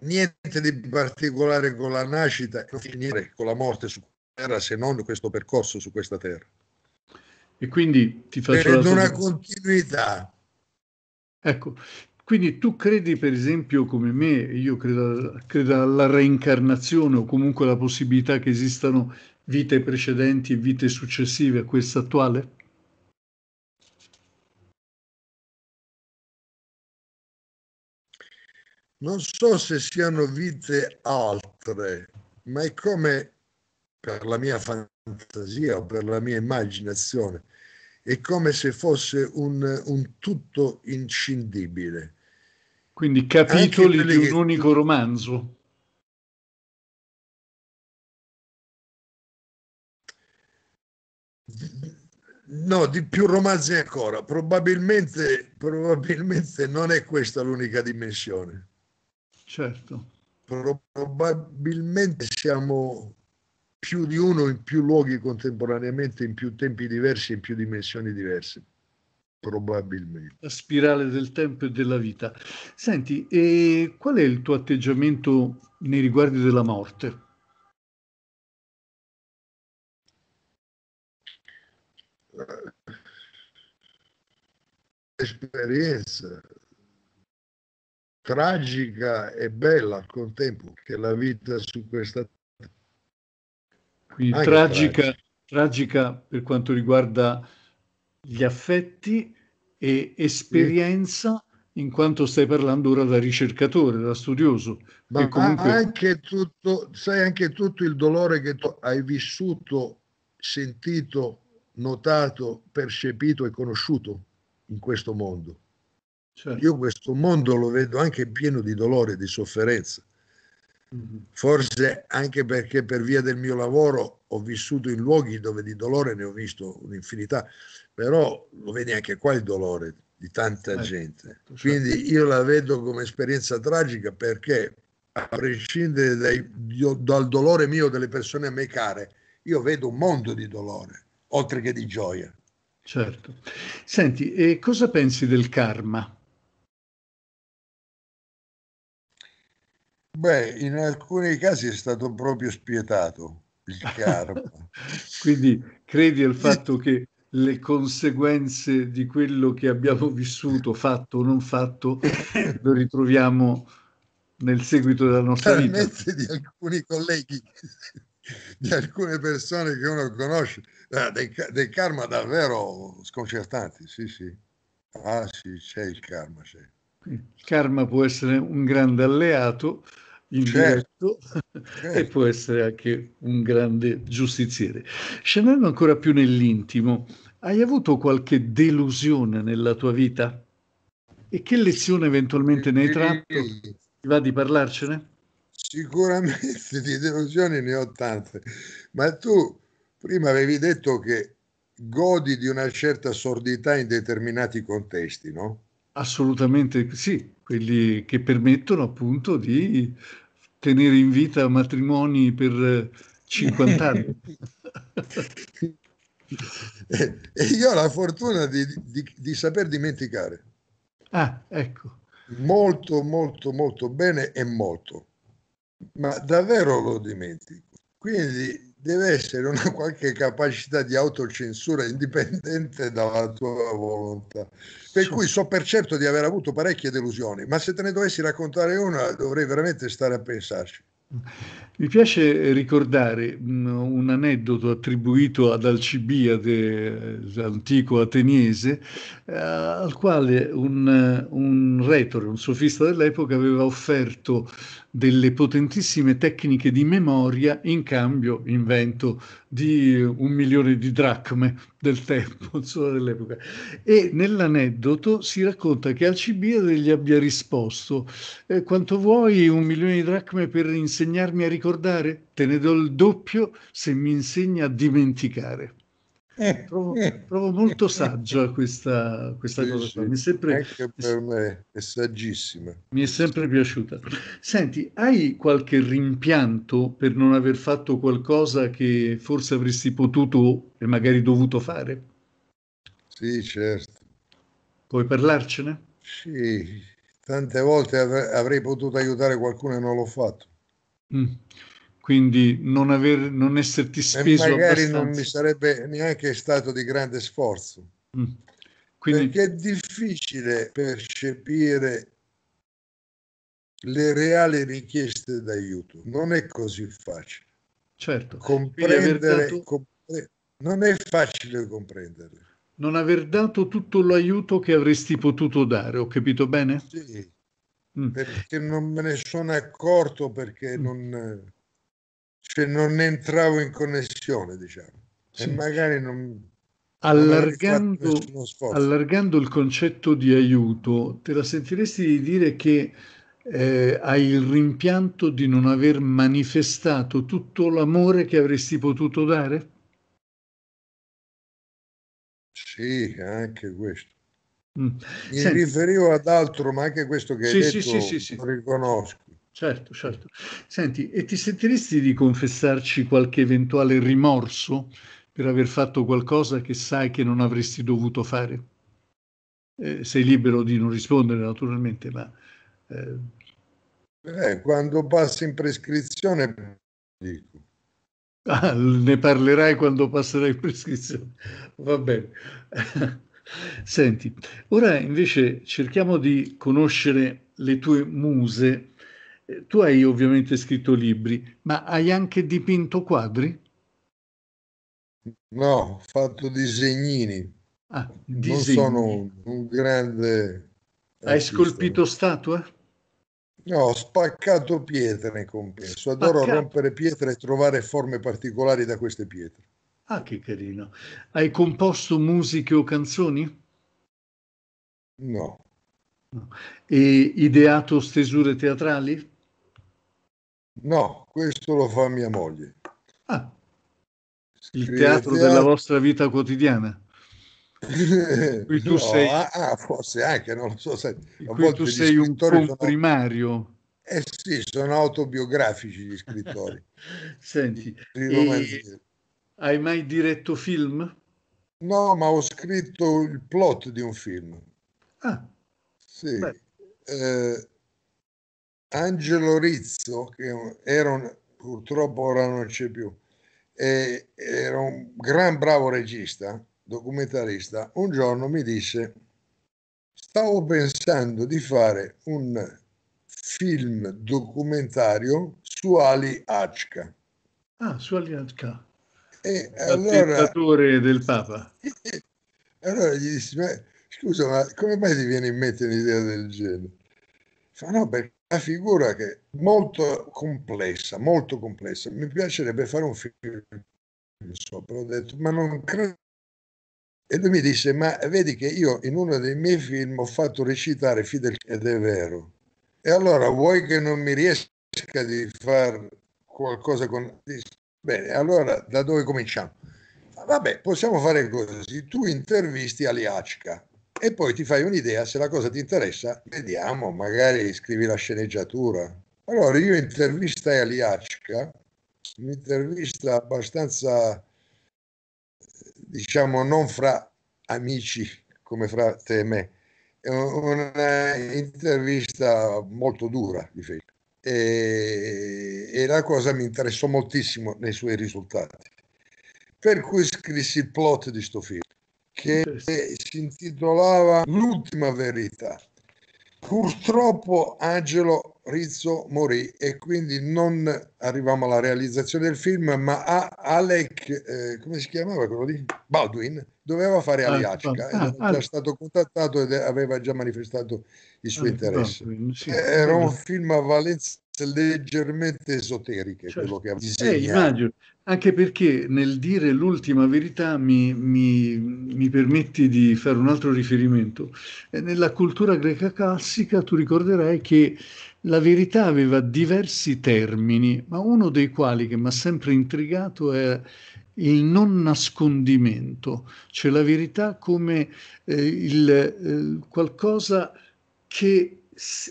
niente di particolare con la nascita e finire con la morte su terra se non questo percorso su questa terra. E quindi ti faccio per una domanda. continuità. Ecco, quindi tu credi per esempio come me, io credo, credo alla reincarnazione o comunque alla possibilità che esistano vite precedenti e vite successive a questa attuale? non so se siano vite altre, ma è come per la mia fantasia o per la mia immaginazione, è come se fosse un, un tutto inscindibile. Quindi capitoli di un unico romanzo. No, di più romanzi ancora. Probabilmente, probabilmente non è questa l'unica dimensione. Certo. Probabilmente siamo più di uno in più luoghi contemporaneamente, in più tempi diversi, in più dimensioni diverse. Probabilmente. La spirale del tempo e della vita. Senti, e qual è il tuo atteggiamento nei riguardi della morte? Eh, esperienza, tragica e bella al contempo che la vita su questa quindi tragica, tragica, per quanto riguarda gli affetti e esperienza sì. in quanto stai parlando ora da ricercatore, da studioso. Ma comunque... anche tutto, sai anche tutto il dolore che tu hai vissuto, sentito, notato, percepito e conosciuto in questo mondo. Certo. Io questo mondo lo vedo anche pieno di dolore, e di sofferenza. Mm-hmm. Forse anche perché per via del mio lavoro ho vissuto in luoghi dove di dolore ne ho visto un'infinità, però lo vedi anche qua il dolore di tanta eh, gente. Certo. Quindi io la vedo come esperienza tragica perché a prescindere dai, dal dolore mio delle persone a me care, io vedo un mondo di dolore, oltre che di gioia. Certo. Senti, e cosa pensi del karma? Beh, in alcuni casi è stato proprio spietato il karma. Quindi credi al fatto che le conseguenze di quello che abbiamo vissuto, fatto o non fatto, lo ritroviamo nel seguito della nostra vita. di alcuni colleghi, di alcune persone che uno conosce, dei, eh, dei karma davvero sconcertanti, sì sì. Ah sì, c'è il karma, c'è. Il karma può essere un grande alleato, in certo, certo. e può essere anche un grande giustiziere. Scendendo ancora più nell'intimo, hai avuto qualche delusione nella tua vita? E che lezione eventualmente ne hai tratto? Ti va di parlarcene? Sicuramente di delusioni ne ho tante, ma tu prima avevi detto che godi di una certa sordità in determinati contesti, no? Assolutamente sì, quelli che permettono appunto di tenere in vita matrimoni per 50 eh, anni. e io ho la fortuna di, di, di saper dimenticare. Ah, ecco. Molto, molto, molto bene e molto. Ma davvero lo dimentico. Quindi deve essere una qualche capacità di autocensura indipendente dalla tua volontà. Per cui so per certo di aver avuto parecchie delusioni, ma se te ne dovessi raccontare una dovrei veramente stare a pensarci. Mi piace ricordare mm, un aneddoto attribuito ad Alcibiade, l'antico eh, ateniese, eh, al quale un, eh, un retore, un sofista dell'epoca, aveva offerto delle potentissime tecniche di memoria in cambio, invento, di un milione di dracme del tempo, cioè dell'epoca. E nell'aneddoto si racconta che Alcibiade gli abbia risposto eh, quanto vuoi un milione di dracme per insegnarmi a ricordare? Te ne do il doppio se mi insegni a dimenticare trovo, trovo eh. molto saggia questa, questa sì, cosa. Sì. Mi sempre, Anche per me è saggissima. Mi è sempre piaciuta. Senti, hai qualche rimpianto per non aver fatto qualcosa che forse avresti potuto e magari dovuto fare? Sì, certo. Puoi parlarcene? Sì, tante volte avrei potuto aiutare qualcuno e non l'ho fatto. Mm quindi non, aver, non esserti speso e magari abbastanza. non mi sarebbe neanche stato di grande sforzo mm. quindi... perché è difficile percepire le reali richieste d'aiuto non è così facile certo comprendere dato... compre... non è facile comprenderle non aver dato tutto l'aiuto che avresti potuto dare ho capito bene? sì mm. perché non me ne sono accorto perché mm. non cioè non entravo in connessione, diciamo, sì. e magari non, Allargando, allargando, il concetto di aiuto, te la sentiresti di dire che eh, hai il rimpianto di non aver manifestato tutto l'amore che avresti potuto dare? Sì, anche questo. Mm. Mi Senti. riferivo ad altro, ma anche questo che sì, hai sì, detto sì, sì, sì. riconosco. Certo, certo. Senti, e ti sentiresti di confessarci qualche eventuale rimorso per aver fatto qualcosa che sai che non avresti dovuto fare? Eh, sei libero di non rispondere naturalmente, ma... Eh... Eh, quando passi in prescrizione, dico. Ah, ne parlerai quando passerai in prescrizione. Va bene. Senti, ora invece cerchiamo di conoscere le tue muse tu hai ovviamente scritto libri, ma hai anche dipinto quadri? No, ho fatto disegnini. Ah, disegnini. Non sono un grande... Hai artista. scolpito statue? No, ho spaccato pietre in compenso. Adoro rompere pietre e trovare forme particolari da queste pietre. Ah, che carino. Hai composto musiche o canzoni? No. E ideato stesure teatrali? No, questo lo fa mia moglie. Ah, il teatro, teatro della vostra vita quotidiana. Qui tu no, sei... Ah, ah, forse anche, non lo so se... Qui tu sei un comprimario. Sono... Eh sì, sono autobiografici gli scrittori. Senti, hai mai diretto film? No, ma ho scritto il plot di un film. Ah, sì. Eh, Angelo Rizzo, che era un, purtroppo ora non c'è più, e, era un gran bravo regista, documentarista, un giorno mi disse, stavo pensando di fare un film documentario su Ali Hachka. Ah, su Ali Hachka. E allora, del Papa. E allora gli dissi, ma, scusa, ma come mai ti viene in mente un'idea del genere? Fa no, perché figura che molto complessa, molto complessa. Mi piacerebbe fare un film sopra, ho detto, ma non credo. E lui mi disse, ma vedi che io in uno dei miei film ho fatto recitare Fidel ed è vero. E allora vuoi che non mi riesca di fare qualcosa con... Bene, allora da dove cominciamo? Vabbè, possiamo fare così. Tu intervisti Aliacca, e poi ti fai un'idea, se la cosa ti interessa, vediamo, magari scrivi la sceneggiatura. Allora io intervistai Aliacca, un'intervista abbastanza, diciamo, non fra amici come fra te e me, un'intervista molto dura di fece. E, e la cosa mi interessò moltissimo nei suoi risultati. Per cui scrissi il plot di sto film che si intitolava L'ultima verità. Purtroppo Angelo Rizzo morì e quindi non arrivavamo alla realizzazione del film, ma Alec, eh, come si chiamava quello lì? Baldwin, doveva fare Aliacica, ah, ah, era già stato contattato ed aveva già manifestato il suo interesse. Era un film a valenza leggermente esoteriche. Cioè, quello che eh, immagino, anche perché nel dire l'ultima verità mi, mi, mi, permetti di fare un altro riferimento. Eh, nella cultura greca classica tu ricorderai che la verità aveva diversi termini, ma uno dei quali che mi ha sempre intrigato è il non nascondimento, cioè la verità come eh, il, eh, qualcosa che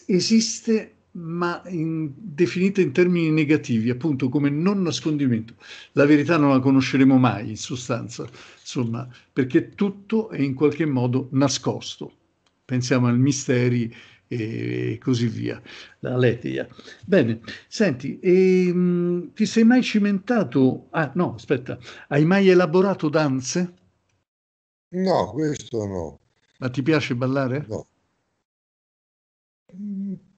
esiste ma in, definita in termini negativi, appunto come non nascondimento. La verità non la conosceremo mai, in sostanza, insomma, perché tutto è in qualche modo nascosto. Pensiamo ai misteri e così via, la letia. Bene, senti, e, ehm, mh, ti sei mai cimentato? Ah, no, aspetta, hai mai elaborato danze? No, questo no. Ma ti piace ballare? No.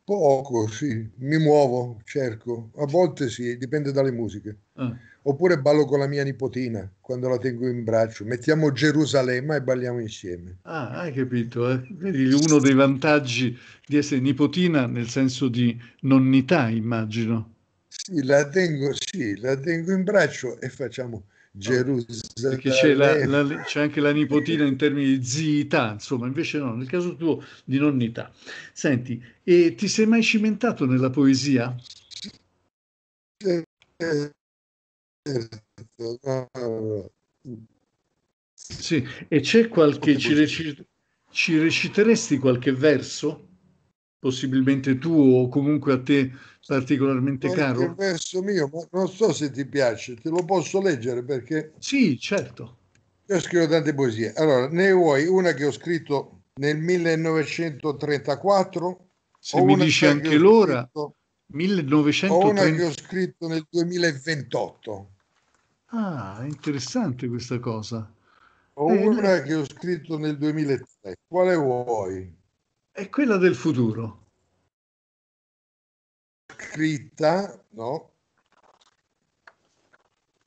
Poco, sì, mi muovo, cerco. A volte sì, dipende dalle musiche. Ah. Oppure ballo con la mia nipotina quando la tengo in braccio. Mettiamo Gerusalemme e balliamo insieme. Ah, hai capito. Eh? uno dei vantaggi di essere nipotina nel senso di nonnità, immagino. Sì, la tengo, sì, la tengo in braccio e facciamo Gerusalemme. Perché c'è, la, la, c'è, anche la nipotina in termini di ziità, insomma, invece no, nel caso tuo di nonnità. Senti, e ti sei mai cimentato nella poesia? Eh, eh, sì, e c'è qualche... Ci, reci, ci reciteresti qualche verso? possibilmente tu o comunque a te particolarmente non caro. Un verso mio, ma non so se ti piace, te lo posso leggere perché... Sì, certo. Io scrivo tante poesie. Allora, ne vuoi una che ho scritto nel 1934? Se mi dici anche l'ora, scritto, 1930... Ah, eh, una che ho scritto nel 2028. Ah, interessante questa cosa. Ho una che ho scritto nel 2003. Quale vuoi? è quella del futuro. Scritta, no?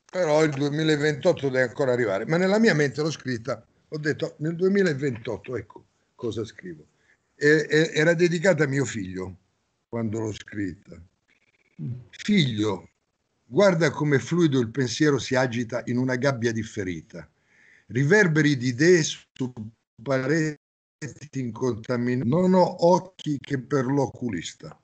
Però il 2028 deve ancora arrivare, ma nella mia mente l'ho scritta, ho detto nel 2028, ecco cosa scrivo. E, e, era dedicata a mio figlio quando l'ho scritta. Figlio, guarda come fluido il pensiero si agita in una gabbia differita. Riverberi di idee su pareti ti incontaminano. Non ho occhi che per l'oculista,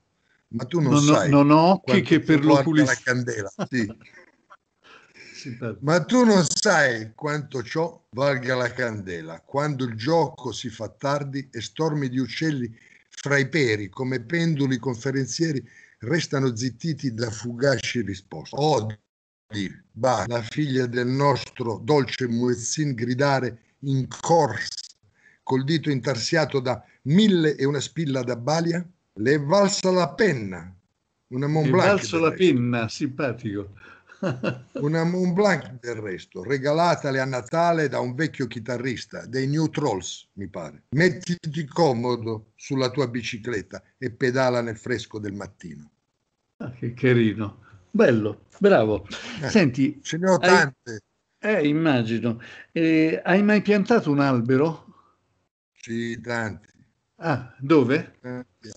ma tu non, non sai. Ho, non ho occhi che per l'oculista. La candela, sì. sì, Ma tu non sai quanto ciò valga la candela. Quando il gioco si fa tardi e stormi di uccelli fra i peri, come penduli conferenzieri, restano zittiti da fugaci risposte. Odi, oh, la figlia del nostro dolce Muezzin gridare in corsa col dito intarsiato da mille e una spilla da balia? Le è valsa la penna, una Mont Blanc. Le è valsa la penna, simpatico. una Mont Blanc del resto, regalatale a Natale da un vecchio chitarrista dei New Trolls, mi pare. Mettiti comodo sulla tua bicicletta e pedala nel fresco del mattino. Ah, che carino, bello, bravo. Eh, Senti, ce ne ho tante. Hai, eh, immagino. Eh, hai mai piantato un albero? Sì, tanti. Ah, dove? Tanti.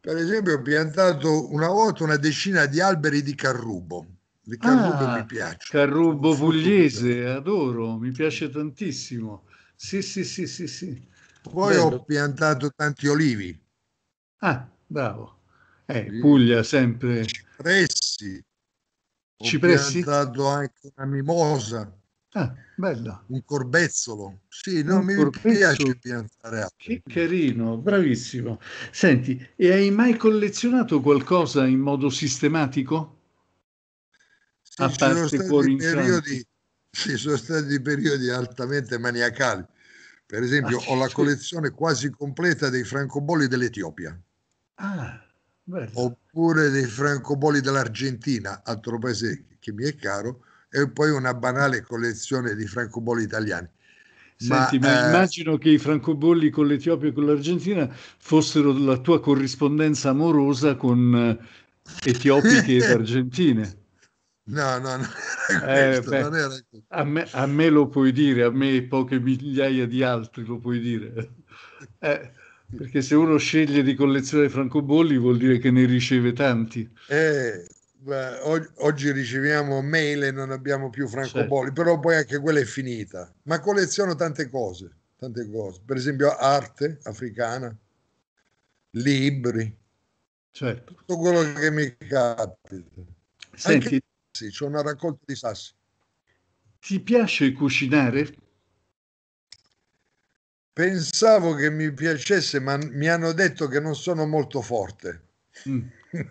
Per esempio ho piantato una volta una decina di alberi di carrubo. Di carrubo ah, mi piace. Carrubo pugliese, adoro, mi piace tantissimo. Sì, sì, sì, sì, sì. Poi Bello. ho piantato tanti olivi. Ah, bravo. Eh, Puglia sempre. Cipressi. Ho Cipressi? piantato anche una mimosa. Ah, bella. Un corbezzolo. Sì, non mi corbezzolo. piace piantare alberi. Che carino, bravissimo. Senti, e hai mai collezionato qualcosa in modo sistematico? Sì, A parte cuori periodi, Ci sono stati periodi altamente maniacali. Per esempio, ah, ho la collezione quasi completa dei francobolli dell'Etiopia. Ah, bello. Oppure dei francobolli dell'Argentina, altro paese che mi è caro e poi una banale collezione di francobolli italiani. Senti, ma, ma eh, immagino che i francobolli con l'Etiopia e con l'Argentina fossero la tua corrispondenza amorosa con eh, etiopiche ed argentine. No, no, no. Eh, questo, beh, a, me, a, me, lo puoi dire, a me e poche migliaia di altri lo puoi dire. Eh, perché se uno sceglie di collezionare francobolli vuol dire che ne riceve tanti. Eh, oggi riceviamo mail e non abbiamo più Franco certo. però poi anche quella è finita. Ma colleziono tante cose, tante cose, per esempio arte africana, libri, certo. tutto quello che mi capita. Senti, sì, c'è una raccolta di sassi. Ti piace cucinare? Pensavo che mi piacesse, ma mi hanno detto che non sono molto forte. Mm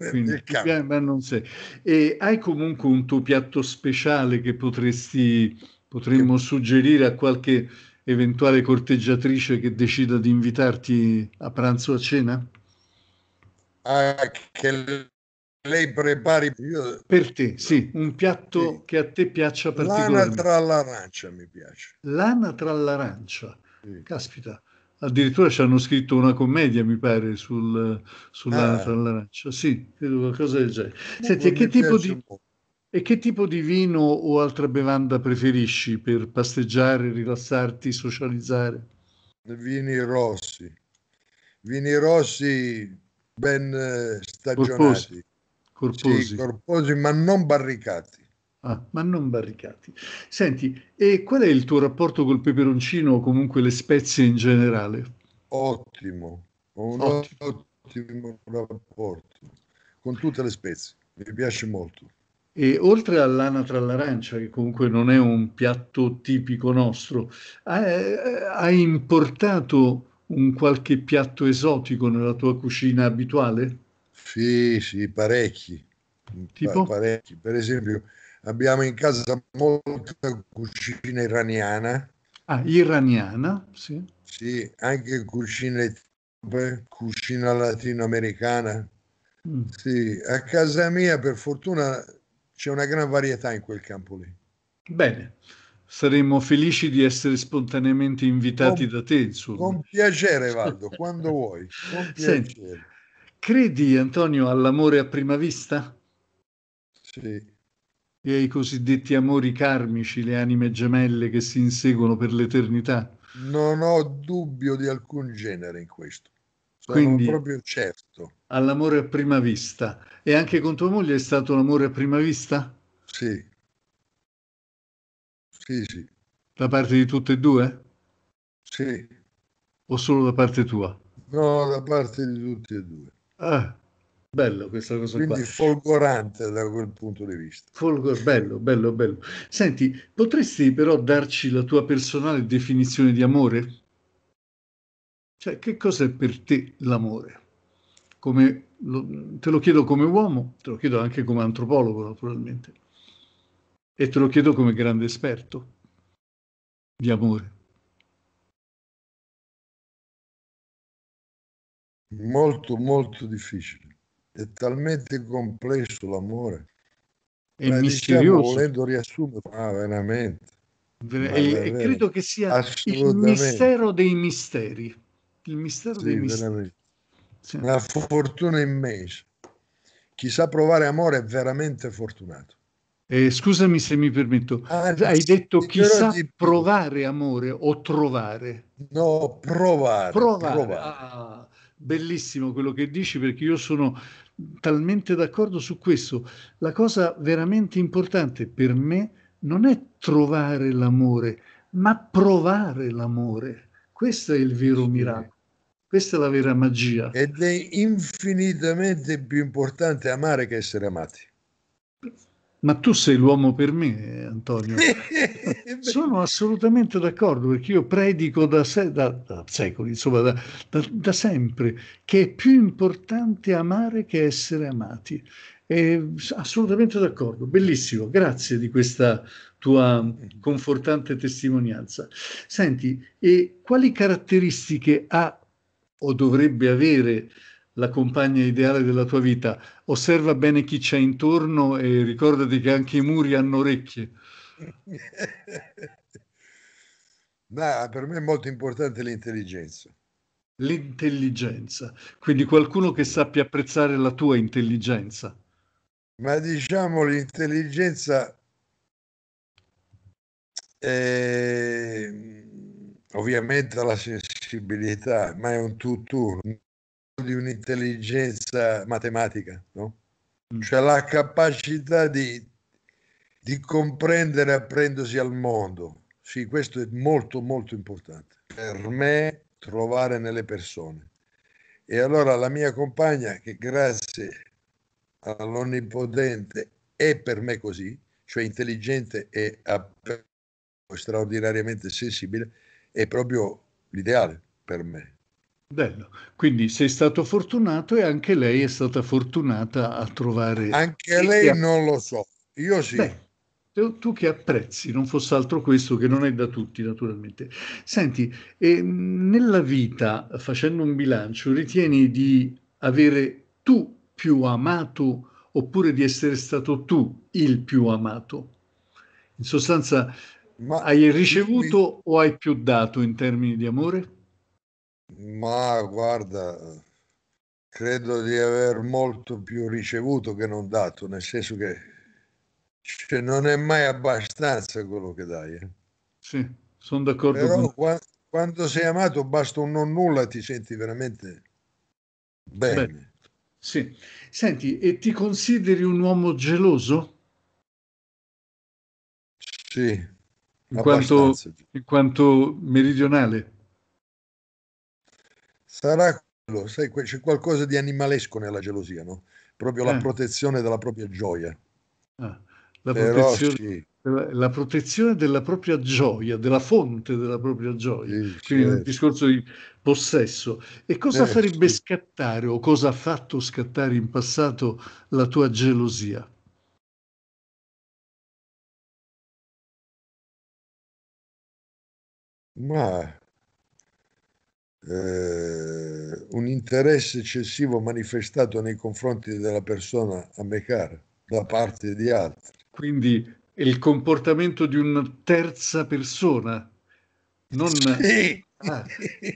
quindi, eh, ma non sei. E hai comunque un tuo piatto speciale che potresti, potremmo che... suggerire a qualche eventuale corteggiatrice che decida di invitarti a pranzo o a cena? Ah, che lei prepari io... per te, sì, un piatto sì. che a te piaccia particolarmente. tra l'arancia mi piace. L'anatra all'arancia, sì. caspita addirittura ci hanno scritto una commedia, mi pare, sul, sull'anatra ah. all'arancia. Sì, qualcosa del genere. Senti, che tipo, di, e che tipo di vino o altra bevanda preferisci per pasteggiare, rilassarti, socializzare? Vini rossi. Vini rossi ben eh, stagionati. Corposi. Corposi. Sì, corposi ma non barricati. Ah, ma non barricati. Senti, e qual è il tuo rapporto col peperoncino o comunque le spezie in generale? Ottimo, ho un ottimo, ottimo rapporto con tutte le spezie, mi piace molto. E oltre all'anatra all'arancia, che comunque non è un piatto tipico nostro, hai importato un qualche piatto esotico nella tua cucina abituale? Sì, sì, parecchi. Tipo? parecchi. Per esempio, abbiamo in casa molta cucina iraniana. Ah, iraniana, sì. Sì, anche cucina cucina latinoamericana. Mm. Sì, a casa mia per fortuna c'è una gran varietà in quel campo lì. Bene, saremmo felici di essere spontaneamente invitati con, da te. Insomma. Con piacere, Valdo, quando vuoi. Senti, credi, Antonio, all'amore a prima vista? Sì e ai cosiddetti amori karmici, le anime gemelle che si inseguono per l'eternità? Non ho dubbio di alcun genere in questo. Sono Quindi, proprio certo. All'amore a prima vista. E anche con tua moglie è stato l'amore a prima vista? Sì. Sì, sì. Da parte di tutte e due? Sì. O solo da parte tua? No, da parte di tutti e due. Ah. Bello questa cosa Quindi qua. folgorante da quel punto di vista. Folgor, bello, bello, bello. Senti, potresti però darci la tua personale definizione di amore? Cioè, che cos'è per te l'amore? Come, lo, te lo chiedo come uomo, te lo chiedo anche come antropologo, naturalmente. E te lo chiedo come grande esperto di amore. Molto, molto difficile. È talmente complesso l'amore. E Ma diciamo, misterioso. Diciamo, volendo riassumere, ma veramente. Ver- e, veramente. credo che sia il mistero dei misteri. Il mistero sì, dei misteri. Sì. Una fortuna immensa. Chi sa provare amore è veramente fortunato. Eh, scusami se mi permetto, ah, hai detto chissà di... provare amore o trovare? No, provare. Provare. provare. Ah, bellissimo quello che dici perché io sono talmente d'accordo su questo. La cosa veramente importante per me non è trovare l'amore, ma provare l'amore. Questo è il vero miracolo. Questa è la vera magia. Ed è infinitamente più importante amare che essere amati. Ma tu sei l'uomo per me, Antonio. Eh, Sono assolutamente d'accordo perché io predico da, se, da, da secoli, insomma, da, da, sempre, che è più importante amare che essere amati. È assolutamente d'accordo, bellissimo, grazie di questa tua confortante testimonianza. Senti, e quali caratteristiche ha o dovrebbe avere la compagna ideale della tua vita. Osserva bene chi c'è intorno e ricordati che anche i muri hanno orecchie. Ma per me è molto importante l'intelligenza. L'intelligenza, quindi qualcuno che sappia apprezzare la tua intelligenza. Ma diciamo l'intelligenza è ehm, ovviamente la sensibilità, ma è un tutt'uno, di un'intelligenza matematica, no? Mm. cioè la capacità di, di comprendere aprendosi al mondo. Sì, questo è molto molto importante. Per me trovare nelle persone. E allora la mia compagna, che grazie all'Onnipotente è per me così, cioè intelligente e straordinariamente sensibile, è proprio l'ideale per me. Bello. Quindi sei stato fortunato e anche lei è stata fortunata a trovare... Anche lei a... non lo so, io sì. Beh, tu, tu, che apprezzi, non fosse altro questo che non è da tutti naturalmente. Senti, eh, nella vita, facendo un bilancio, ritieni di avere tu più amato oppure di essere stato tu il più amato? In sostanza, Ma hai ricevuto mi... o hai più dato in termini di amore? Ma guarda, credo di aver molto più ricevuto che non dato, nel senso che cioè, non è mai abbastanza quello che dai. Eh. Sì, sono d'accordo. Però quando, quando, sei amato basta un non nulla, ti senti veramente bene. Beh, sì. Senti, e ti consideri un uomo geloso? Sì. In quanto, in quanto meridionale? sarà quello, sai, c'è qualcosa di animalesco nella gelosia, no? Proprio la eh. protezione della propria gioia. Ah, la, protezione, sì. la, protezione, della propria gioia, della fonte della propria gioia, sì, quindi certo. un eh. discorso di possesso. E cosa eh, farebbe sì. scattare o cosa ha fatto scattare in passato la tua gelosia? Ma eh, un interesse eccessivo manifestato nei confronti della persona a me cara da parte di altri. Quindi il comportamento di una terza persona, non... Sì. Ah,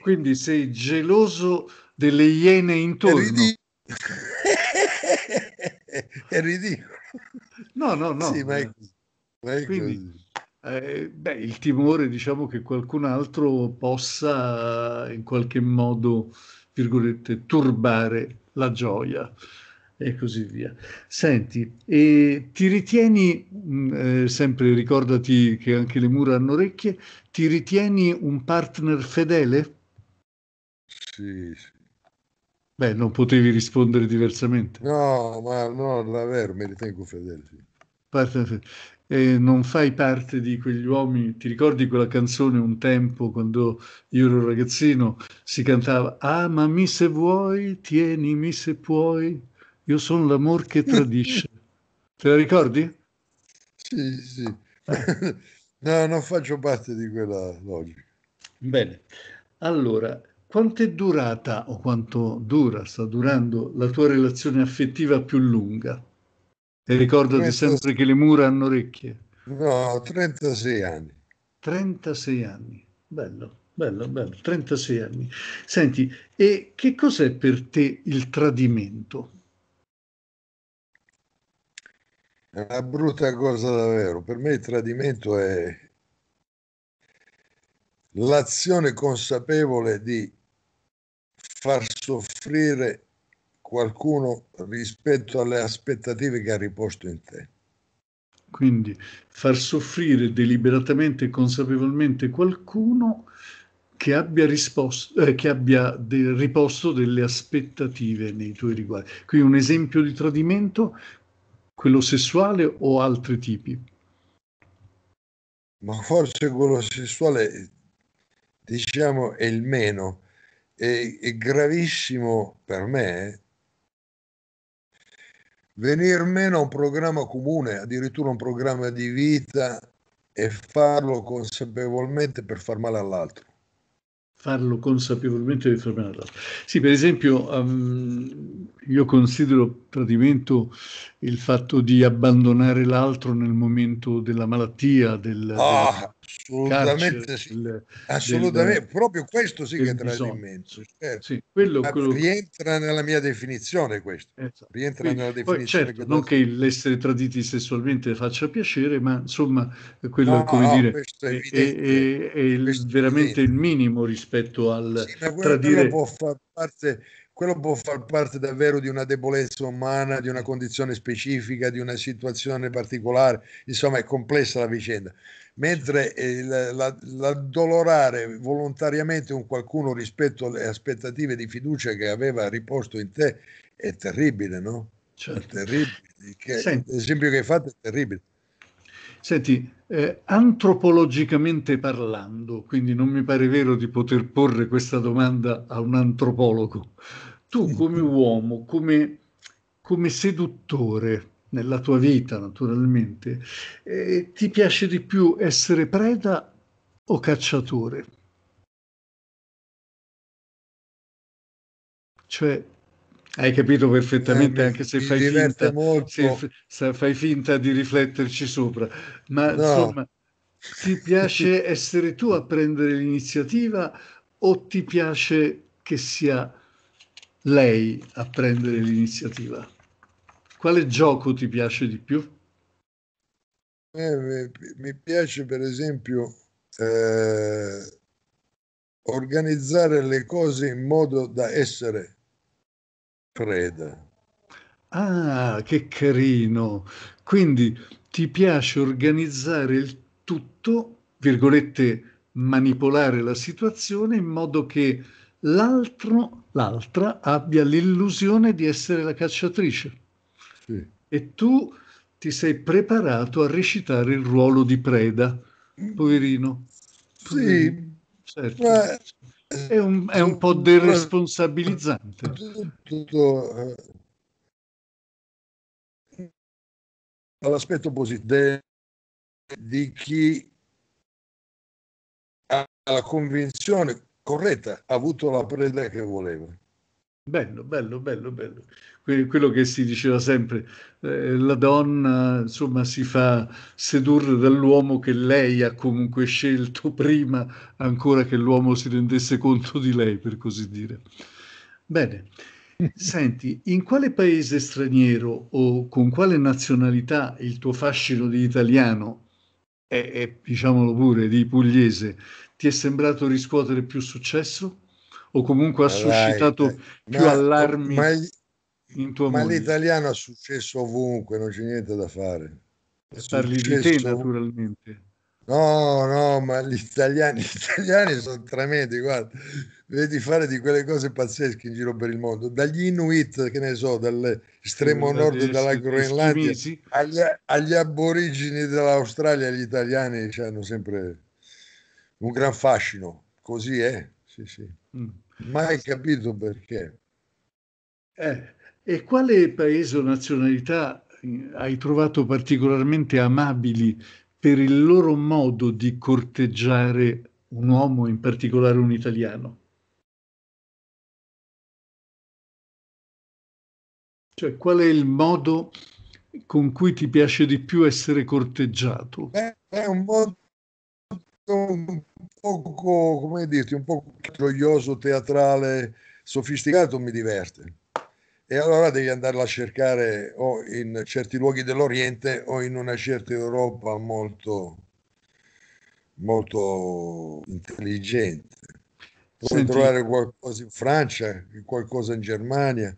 quindi sei geloso delle iene intorno. È ridicolo. È ridicolo. No, no, no. Sì, ma è, ma è quindi, eh, beh, il timore, diciamo, che qualcun altro possa in qualche modo, virgolette, turbare la gioia e così via. Senti, e ti ritieni, mh, mm, eh, sempre ricordati che anche le mura hanno orecchie, ti ritieni un partner fedele? Sì, sì. Beh, non potevi rispondere diversamente. No, ma no, davvero, mi ritengo fedele, sì. Partner fedele e non fai parte di quegli uomini. Ti ricordi quella canzone un tempo quando io ero ragazzino si cantava amami ah, se vuoi, tienimi se puoi, io sono l'amor che tradisce. Te la ricordi? Sì, sì. Eh. no, non faccio parte di quella logica. Bene. Allora, quanto è durata o quanto dura, sta durando la tua relazione affettiva più lunga? E ricordati 30... sempre che le mura hanno orecchie. No, 36 anni. 36 anni, bello, bello, bello, 36 anni. Senti, e che cos'è per te il tradimento? È una brutta cosa davvero. Per me il tradimento è l'azione consapevole di far soffrire qualcuno rispetto alle aspettative che ha riposto in te. Quindi far soffrire deliberatamente e consapevolmente qualcuno che abbia, risposto, eh, che abbia de- riposto delle aspettative nei tuoi riguardi. Quindi un esempio di tradimento, quello sessuale o altri tipi? Ma forse quello sessuale, diciamo, è il meno. È, è gravissimo per me, eh, venir meno a un programma comune, addirittura un programma di vita e farlo consapevolmente per far male all'altro. Farlo consapevolmente per far male all'altro. Sì, per esempio, um, io considero tradimento il fatto di abbandonare l'altro nel momento della malattia, del, ah, Assolutamente sì. Del, Assolutamente. Del, proprio questo sì che è tradimento Certo. Sì, quello, quello... Rientra nella mia definizione questo. Esatto. Rientra Quindi, nella definizione. Poi, certo, che non che l'essere traditi sessualmente faccia piacere, ma insomma, quello no, come no, dire, è, evidente, è, è il, veramente evidente. il minimo rispetto al sì, tradire. Può far parte, quello può far parte davvero di una debolezza umana, di una condizione specifica, di una situazione particolare, insomma è complessa la vicenda mentre eh, l'addolorare la, volontariamente un qualcuno rispetto alle aspettative di fiducia che aveva riposto in te è terribile, no? Certo. È terribile. Che, Senti, l'esempio che hai fatto è terribile. Senti, eh, antropologicamente parlando, quindi non mi pare vero di poter porre questa domanda a un antropologo, tu come uomo, come, come seduttore, nella tua vita naturalmente, eh, ti piace di più essere preda o cacciatore? Cioè, hai capito perfettamente, eh, anche se fai finta, se, se fai finta di rifletterci sopra, ma no. insomma, ti piace essere tu a prendere l'iniziativa o ti piace che sia lei a prendere l'iniziativa? Quale gioco ti piace di più? Eh, mi piace per esempio eh, organizzare le cose in modo da essere preda. Ah, che carino! Quindi ti piace organizzare il tutto, virgolette, manipolare la situazione in modo che l'altro, l'altra abbia l'illusione di essere la cacciatrice e tu ti sei preparato a recitare il ruolo di preda, poverino. Mm. poverino. Sì, certo. Ma... È un, è un, po' eh, deresponsabilizzante. Tutto, eh, all'aspetto positivo di chi ha la convinzione corretta, ha avuto la preda che voleva. Bello, bello, bello, bello. quello che si diceva sempre, eh, la donna, insomma, si fa sedurre dall'uomo che lei ha comunque scelto prima, ancora che l'uomo si rendesse conto di lei, per così dire. Bene. Senti, in quale paese straniero o con quale nazionalità il tuo fascino di italiano e diciamolo pure di pugliese ti è sembrato riscuotere più successo? o comunque ha Dai, suscitato eh, più ma, allarmi ma, in tua ma Ma l'italiano è successo ovunque, non c'è niente da fare. È Parli di te naturalmente. No, no, ma gli italiani, gli italiani sono tremendi, guarda, vedi fare di quelle cose pazzesche in giro per il mondo, dagli Inuit, che ne so, dall'estremo nord della Groenlandia agli, agli, aborigini dell'Australia, gli italiani cioè, hanno sempre un gran fascino, così è, sì, sì. Mm. Mai capito perché. Eh, e quale paese o nazionalità eh, hai trovato particolarmente amabili per il loro modo di corteggiare un uomo, in particolare un italiano? Cioè, qual è il modo con cui ti piace di più essere corteggiato? Beh, è un modo un poco, come dirti, un po' gioioso, teatrale, sofisticato mi diverte. E allora devi andarla a cercare o in certi luoghi dell'Oriente o in una certa Europa molto, molto intelligente. Puoi Senti. trovare qualcosa in Francia, qualcosa in Germania,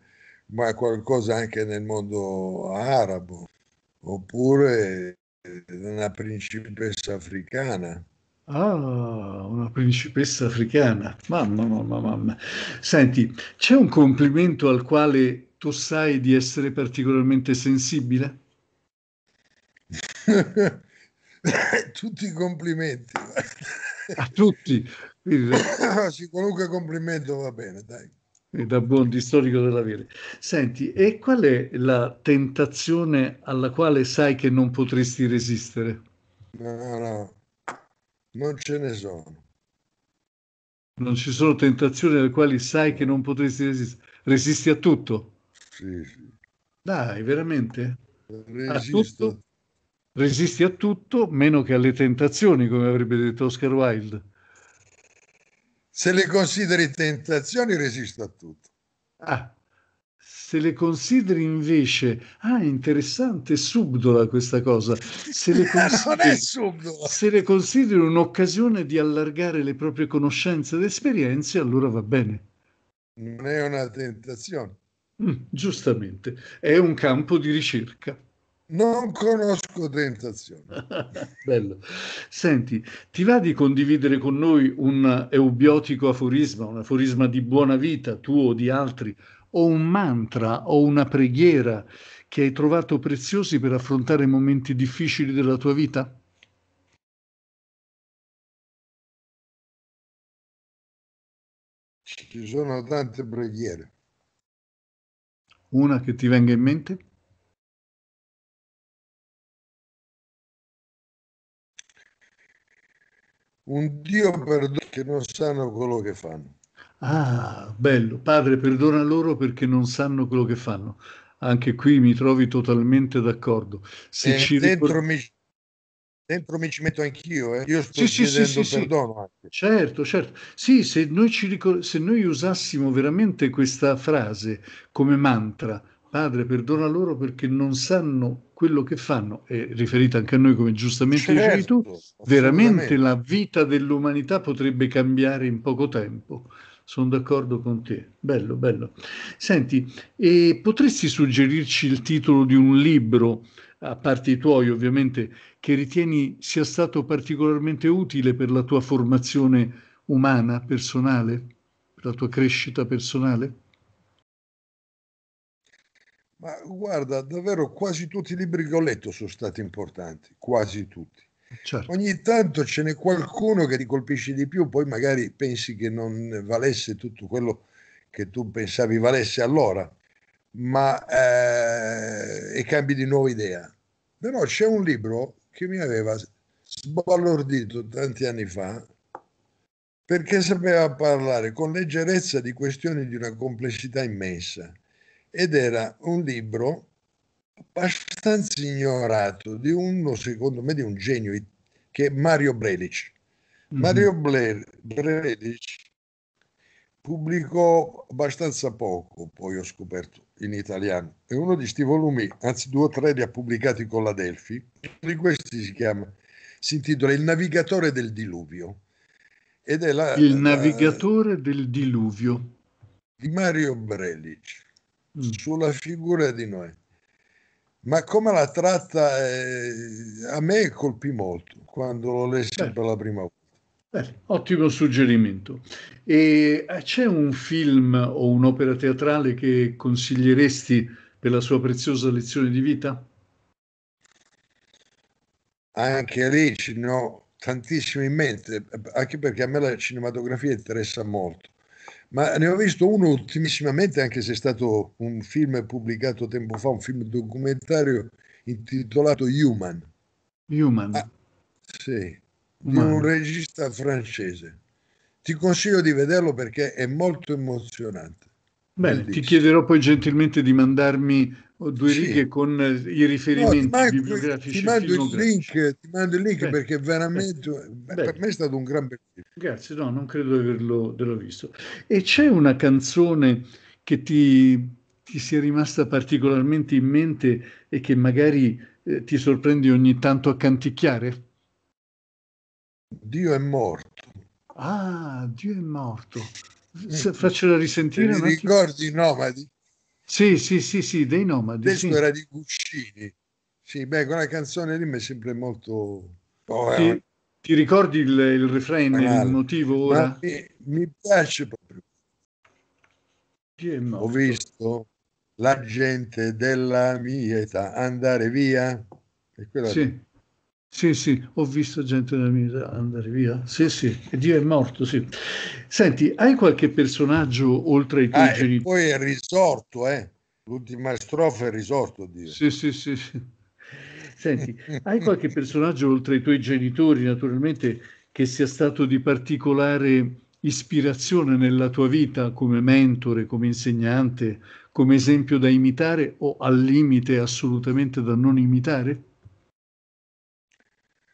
ma qualcosa anche nel mondo arabo, oppure una principessa africana Ah, una principessa africana. Mamma, mamma, mamma. Senti, c'è un complimento al quale tu sai di essere particolarmente sensibile? tutti i complimenti. A tutti. sì, qualunque complimento va bene, dai. Da buon storico della vita. Senti, e qual è la tentazione alla quale sai che non potresti resistere? No, no, no non ce ne sono. Non ci sono tentazioni alle quali sai che non potresti resistere. Resisti a tutto. Sì, sì. Dai, veramente? Resisto. A tutto? Resisti a tutto meno che alle tentazioni, come avrebbe detto Oscar Wilde. Se le consideri tentazioni, resisto a tutto. Ah, se le consideri invece, ah, interessante, subdola questa cosa, se le consideri, se le consideri un'occasione di allargare le proprie conoscenze ed esperienze, allora va bene. Non è una tentazione. Mm, giustamente, è un campo di ricerca. Non conosco tentazioni. Bello. Senti, ti va di condividere con noi un eubiotico aforisma, un aforisma di buona vita, tuo o di altri, o un mantra o una preghiera che hai trovato preziosi per affrontare momenti difficili della tua vita? Ci sono tante preghiere. Una che ti venga in mente? Un Dio perdona che non sanno quello che fanno. Ah, bello. Padre, perdona loro perché non sanno quello che fanno. Anche qui mi trovi totalmente d'accordo. Se eh, ci dentro, ricord... mi, dentro mi ci metto anch'io, eh. io sto sì, chiedendo sì, sì, perdono. Sì. Certo, certo. Sì, se noi, ci ricor- se noi usassimo veramente questa frase come mantra, Padre, perdona loro perché non sanno quello che fanno, è riferita anche a noi come giustamente certo, dicevi tu, certo, veramente la vita dell'umanità potrebbe cambiare in poco tempo sono d'accordo con te. Bello, bello. Senti, eh, potresti suggerirci il titolo di un libro, a parte i tuoi ovviamente, che ritieni sia stato particolarmente utile per la tua formazione umana, personale, per la tua crescita personale? Ma guarda, davvero quasi tutti i libri che ho letto sono stati importanti, quasi tutti. Certo. Ogni tanto ce n'è qualcuno che ti colpisce di più, poi magari pensi che non valesse tutto quello che tu pensavi valesse allora, ma eh, e cambi di nuovo idea. Però c'è un libro che mi aveva sbalordito tanti anni fa perché sapeva parlare con leggerezza di questioni di una complessità immensa ed era un libro abbastanza ignorato di uno, secondo me, di un genio che è Mario Brelic. Mm-hmm. Mario Brelic pubblicò abbastanza poco, poi ho scoperto in italiano, e uno di questi volumi, anzi due o tre li ha pubblicati con la Delphi, di questi si chiama, si intitola Il navigatore del diluvio. Ed è la, Il navigatore la, del diluvio. Di Mario Brelic, mm. sulla figura di Noè ma come la tratta eh, a me colpì molto quando l'ho letta certo. per la prima volta. Beh, certo, ottimo suggerimento. E eh, c'è un film o un'opera teatrale che consiglieresti per la sua preziosa lezione di vita? Anche lì ce ne ho tantissimo in mente, anche perché a me la cinematografia interessa molto ma ne ho visto uno ultimissimamente, anche se è stato un film pubblicato tempo fa, un film documentario intitolato Human. Human. Ah, sì, Umano. di un regista francese. Ti consiglio di vederlo perché è molto emozionante. Bene, ti chiederò poi gentilmente di mandarmi o due sì. righe con eh, i riferimenti no, manco, bibliografici. Ti mando, il link, ti mando il link beh, perché veramente eh, beh, per beh. me è stato un gran bel Grazie, no, non credo di averlo, averlo, visto. E c'è una canzone che ti, ti sia rimasta particolarmente in mente e che magari eh, ti sorprendi ogni tanto a canticchiare? Dio è morto. Ah, Dio è morto. Faccela risentire. Ti ricordi? No, ma di, sì, sì, sì, sì, dei nomadi. Questo sì. era di Cuscini. Sì, beh, quella canzone lì mi è sempre molto... Oh, ti, eh, ti, ricordi il, il refrain, banale. il motivo ora? Mi, mi, piace proprio. Ho visto la gente della mia età andare via. E quella sì. Sì, sì, ho visto gente della mia andare via. Sì, sì, Dio è morto, sì. Senti, hai qualche personaggio oltre ai tuoi ah, genitori? Poi è risorto, eh? L'ultima strofa è risorto, Dio. sì, sì. sì. Senti, hai qualche personaggio oltre ai tuoi genitori, naturalmente, che sia stato di particolare ispirazione nella tua vita come mentore, come insegnante, come esempio da imitare o al limite assolutamente da non imitare?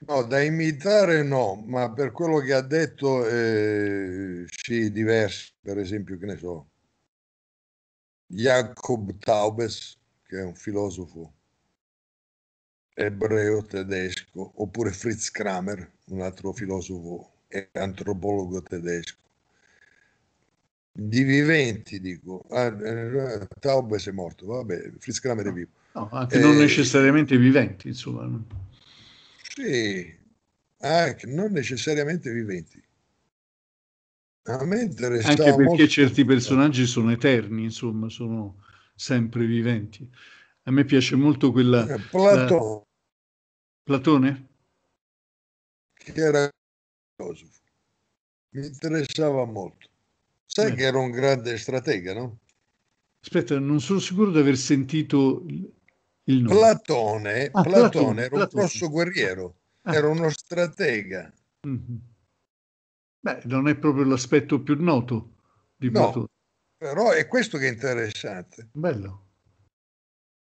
No, da imitare no, ma per quello che ha detto eh, sì, diversi, per esempio, che ne so, Jacob Taubes, che è un filosofo ebreo tedesco, oppure Fritz Kramer, un altro filosofo e antropologo tedesco. Di viventi, dico, ah, eh, Taubes è morto, vabbè, Fritz Kramer è vivo. No, anche eh, non necessariamente viventi, insomma. Sì, anche, non necessariamente viventi. A me Anche perché molto... certi personaggi sono eterni, insomma, sono sempre viventi. A me piace molto quella... Eh, Platone. La... Platone? Che era filosofo. Mi interessava molto. Sai Beh. che era un grande stratega, no? Aspetta, non sono sicuro di aver sentito il nome. Platone, ah, Platone, Platone era Platone. un grosso guerriero, ah. era uno stratega. Mm-hmm. Beh, non è proprio l'aspetto più noto di no, Platone. Però è questo che è interessante. Bello.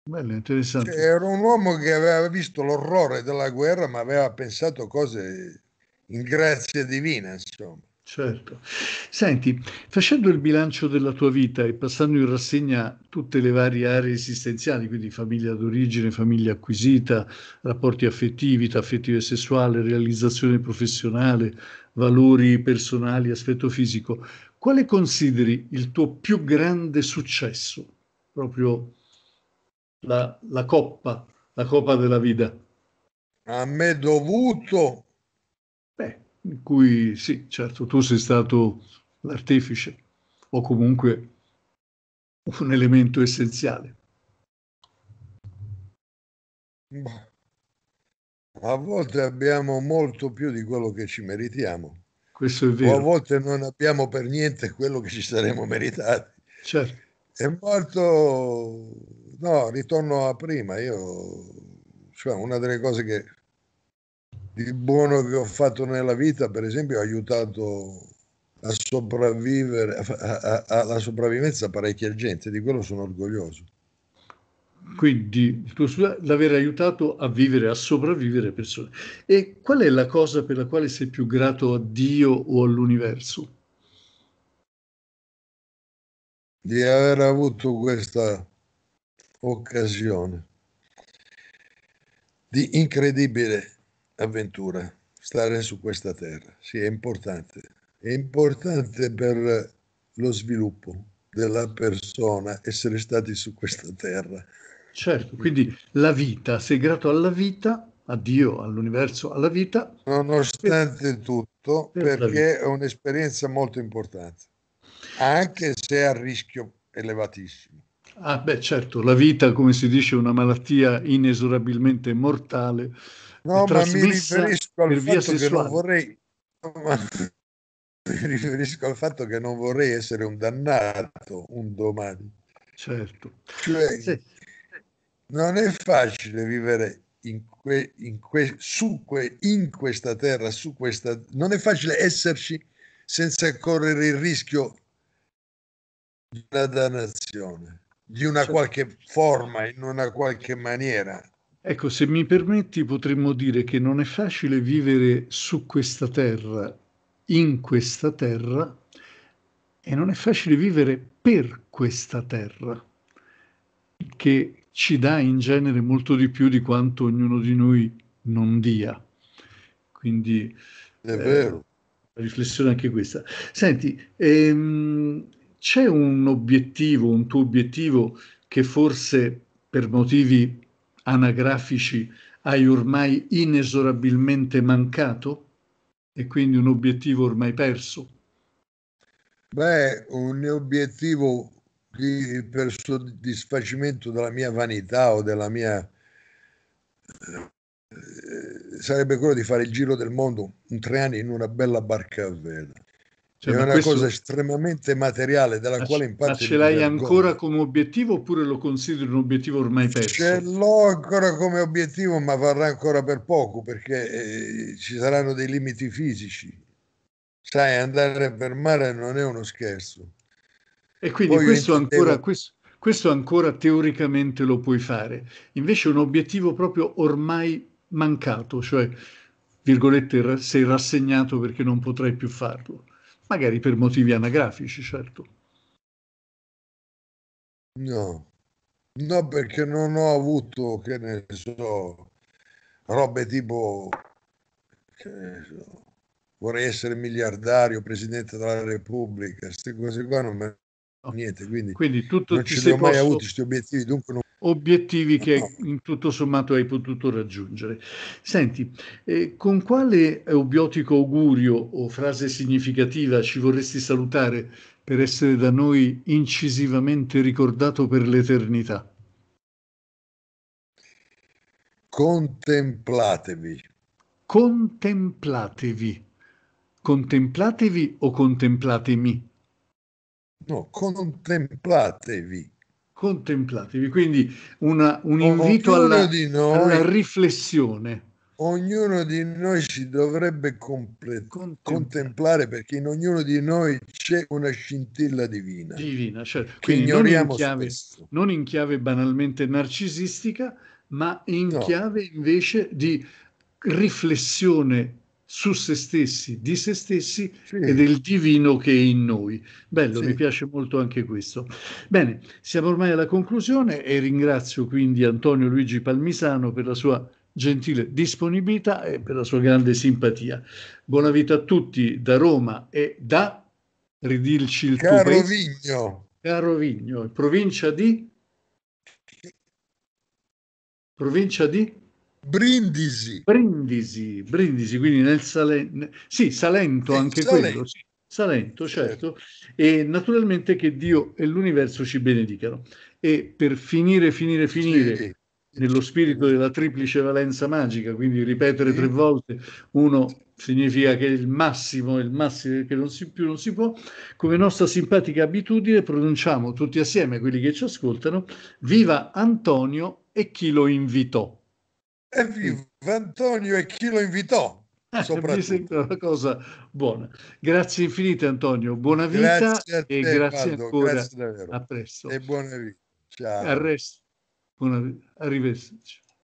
Bello, interessante. Cioè, era un uomo che aveva visto l'orrore della guerra, ma aveva pensato cose in grazia divina, insomma. Certo. Senti, facendo il bilancio della tua vita e passando in rassegna tutte le varie aree esistenziali, quindi famiglia d'origine, famiglia acquisita, rapporti affettivi, affettivo e sessuale, realizzazione professionale, valori personali, aspetto fisico, quale consideri il tuo più grande successo? Proprio la, la coppa, la coppa della vita. A me dovuto in cui sì, certo, tu sei stato l'artefice o comunque un elemento essenziale. Beh, a volte abbiamo molto più di quello che ci meritiamo. Questo è vero. O a volte non abbiamo per niente quello che ci saremmo meritati. Certo. È molto... No, ritorno a prima. Io... Cioè, una delle cose che di buono che ho fatto nella vita, per esempio, ho aiutato a sopravvivere, alla sopravvivenza parecchia gente, di quello sono orgoglioso. Quindi l'aver aiutato a vivere, a sopravvivere persone. E qual è la cosa per la quale sei più grato a Dio o all'universo? Di aver avuto questa occasione di incredibile avventura, stare su questa terra, sì, è importante. È importante per lo sviluppo della persona essere stati su questa terra. Certo, quindi la vita, sei grato alla vita, a Dio, all'universo, alla vita. Nonostante per, tutto, per perché è un'esperienza molto importante, anche se a rischio elevatissimo. Ah beh certo, la vita come si dice è una malattia inesorabilmente mortale no, ma mi riferisco al fatto che non vorrei mi riferisco al fatto che non vorrei essere un dannato un domani. Certo. Cioè, sì. Non è facile vivere in que, in que, su que, in questa terra, su questa, non è facile esserci senza correre il rischio di una dannazione, di una certo. qualche forma, in una qualche maniera. Ecco, se mi permetti potremmo dire che non è facile vivere su questa terra, in questa terra, e non è facile vivere per questa terra, che ci dà in genere molto di più di quanto ognuno di noi non dia. Quindi è vero. Eh, riflessione anche questa. Senti, ehm, c'è un obiettivo, un tuo obiettivo che forse per motivi anagrafici hai ormai inesorabilmente mancato e quindi un obiettivo ormai perso? Beh, un obiettivo di, per soddisfacimento della mia vanità o della mia... Eh, sarebbe quello di fare il giro del mondo in tre anni in una bella barca a vela. Cioè, è una questo... cosa estremamente materiale dalla ma quale in parte... Ma ce l'hai ancora come obiettivo oppure lo consideri un obiettivo ormai perso? Ce l'ho ancora come obiettivo, ma varrà ancora per poco perché eh, ci saranno dei limiti fisici. Sai, andare per mare non è uno scherzo. E quindi Poi questo intendevo... ancora... Questo questo ancora teoricamente lo puoi fare. Invece è un obiettivo proprio ormai mancato, cioè, virgolette, sei rassegnato perché non potrai più farlo magari per motivi anagrafici, certo. No, no, perché non ho avuto, che ne so, robe tipo, che ne so, vorrei essere miliardario, presidente della Repubblica, queste cose qua non me niente, quindi, quindi tutto non ci li ho mai posto... avuti questi obiettivi, dunque non obiettivi che in tutto sommato hai potuto raggiungere. Senti, eh, con quale eubiotico augurio o frase significativa ci vorresti salutare per essere da noi incisivamente ricordato per l'eternità? Contemplatevi. Contemplatevi. Contemplatevi o contemplatemi? No, contemplatevi contemplatevi. Quindi una, un invito alla, noi, alla, riflessione. Ognuno di noi si dovrebbe comple- contemplare. contemplare. perché in ognuno di noi c'è una scintilla divina. Divina, certo. Quindi non in, chiave, non in, chiave, banalmente narcisistica, ma in no. chiave invece di riflessione su se stessi, di se stessi sì. e del divino che è in noi. Bello, sì. mi piace molto anche questo. Bene, siamo ormai alla conclusione e ringrazio quindi Antonio Luigi Palmisano per la sua gentile disponibilità e per la sua grande simpatia. Buona vita a tutti da Roma e da ridilci il Carovigno. Carovigno, provincia di provincia di Brindisi. Brindisi, Brindisi, quindi nel Salento. Sì, Salento eh, anche Salento. quello. Salento, certo. E naturalmente che Dio e l'universo ci benedicano. E per finire, finire, finire, sì. nello spirito della triplice valenza magica, quindi ripetere tre volte, uno significa che è il massimo, è il massimo che non si, più non si può, come nostra simpatica abitudine pronunciamo tutti assieme, quelli che ci ascoltano, viva Antonio e chi lo invitò. Evviva Antonio e chi lo invitò? Eh, mi sembra una cosa buona. Grazie infinite Antonio, buona vita grazie a te, e grazie Valdo, ancora. Grazie a presto. E buona vita. Ciao. Arresto. Buona vita. Arrivederci.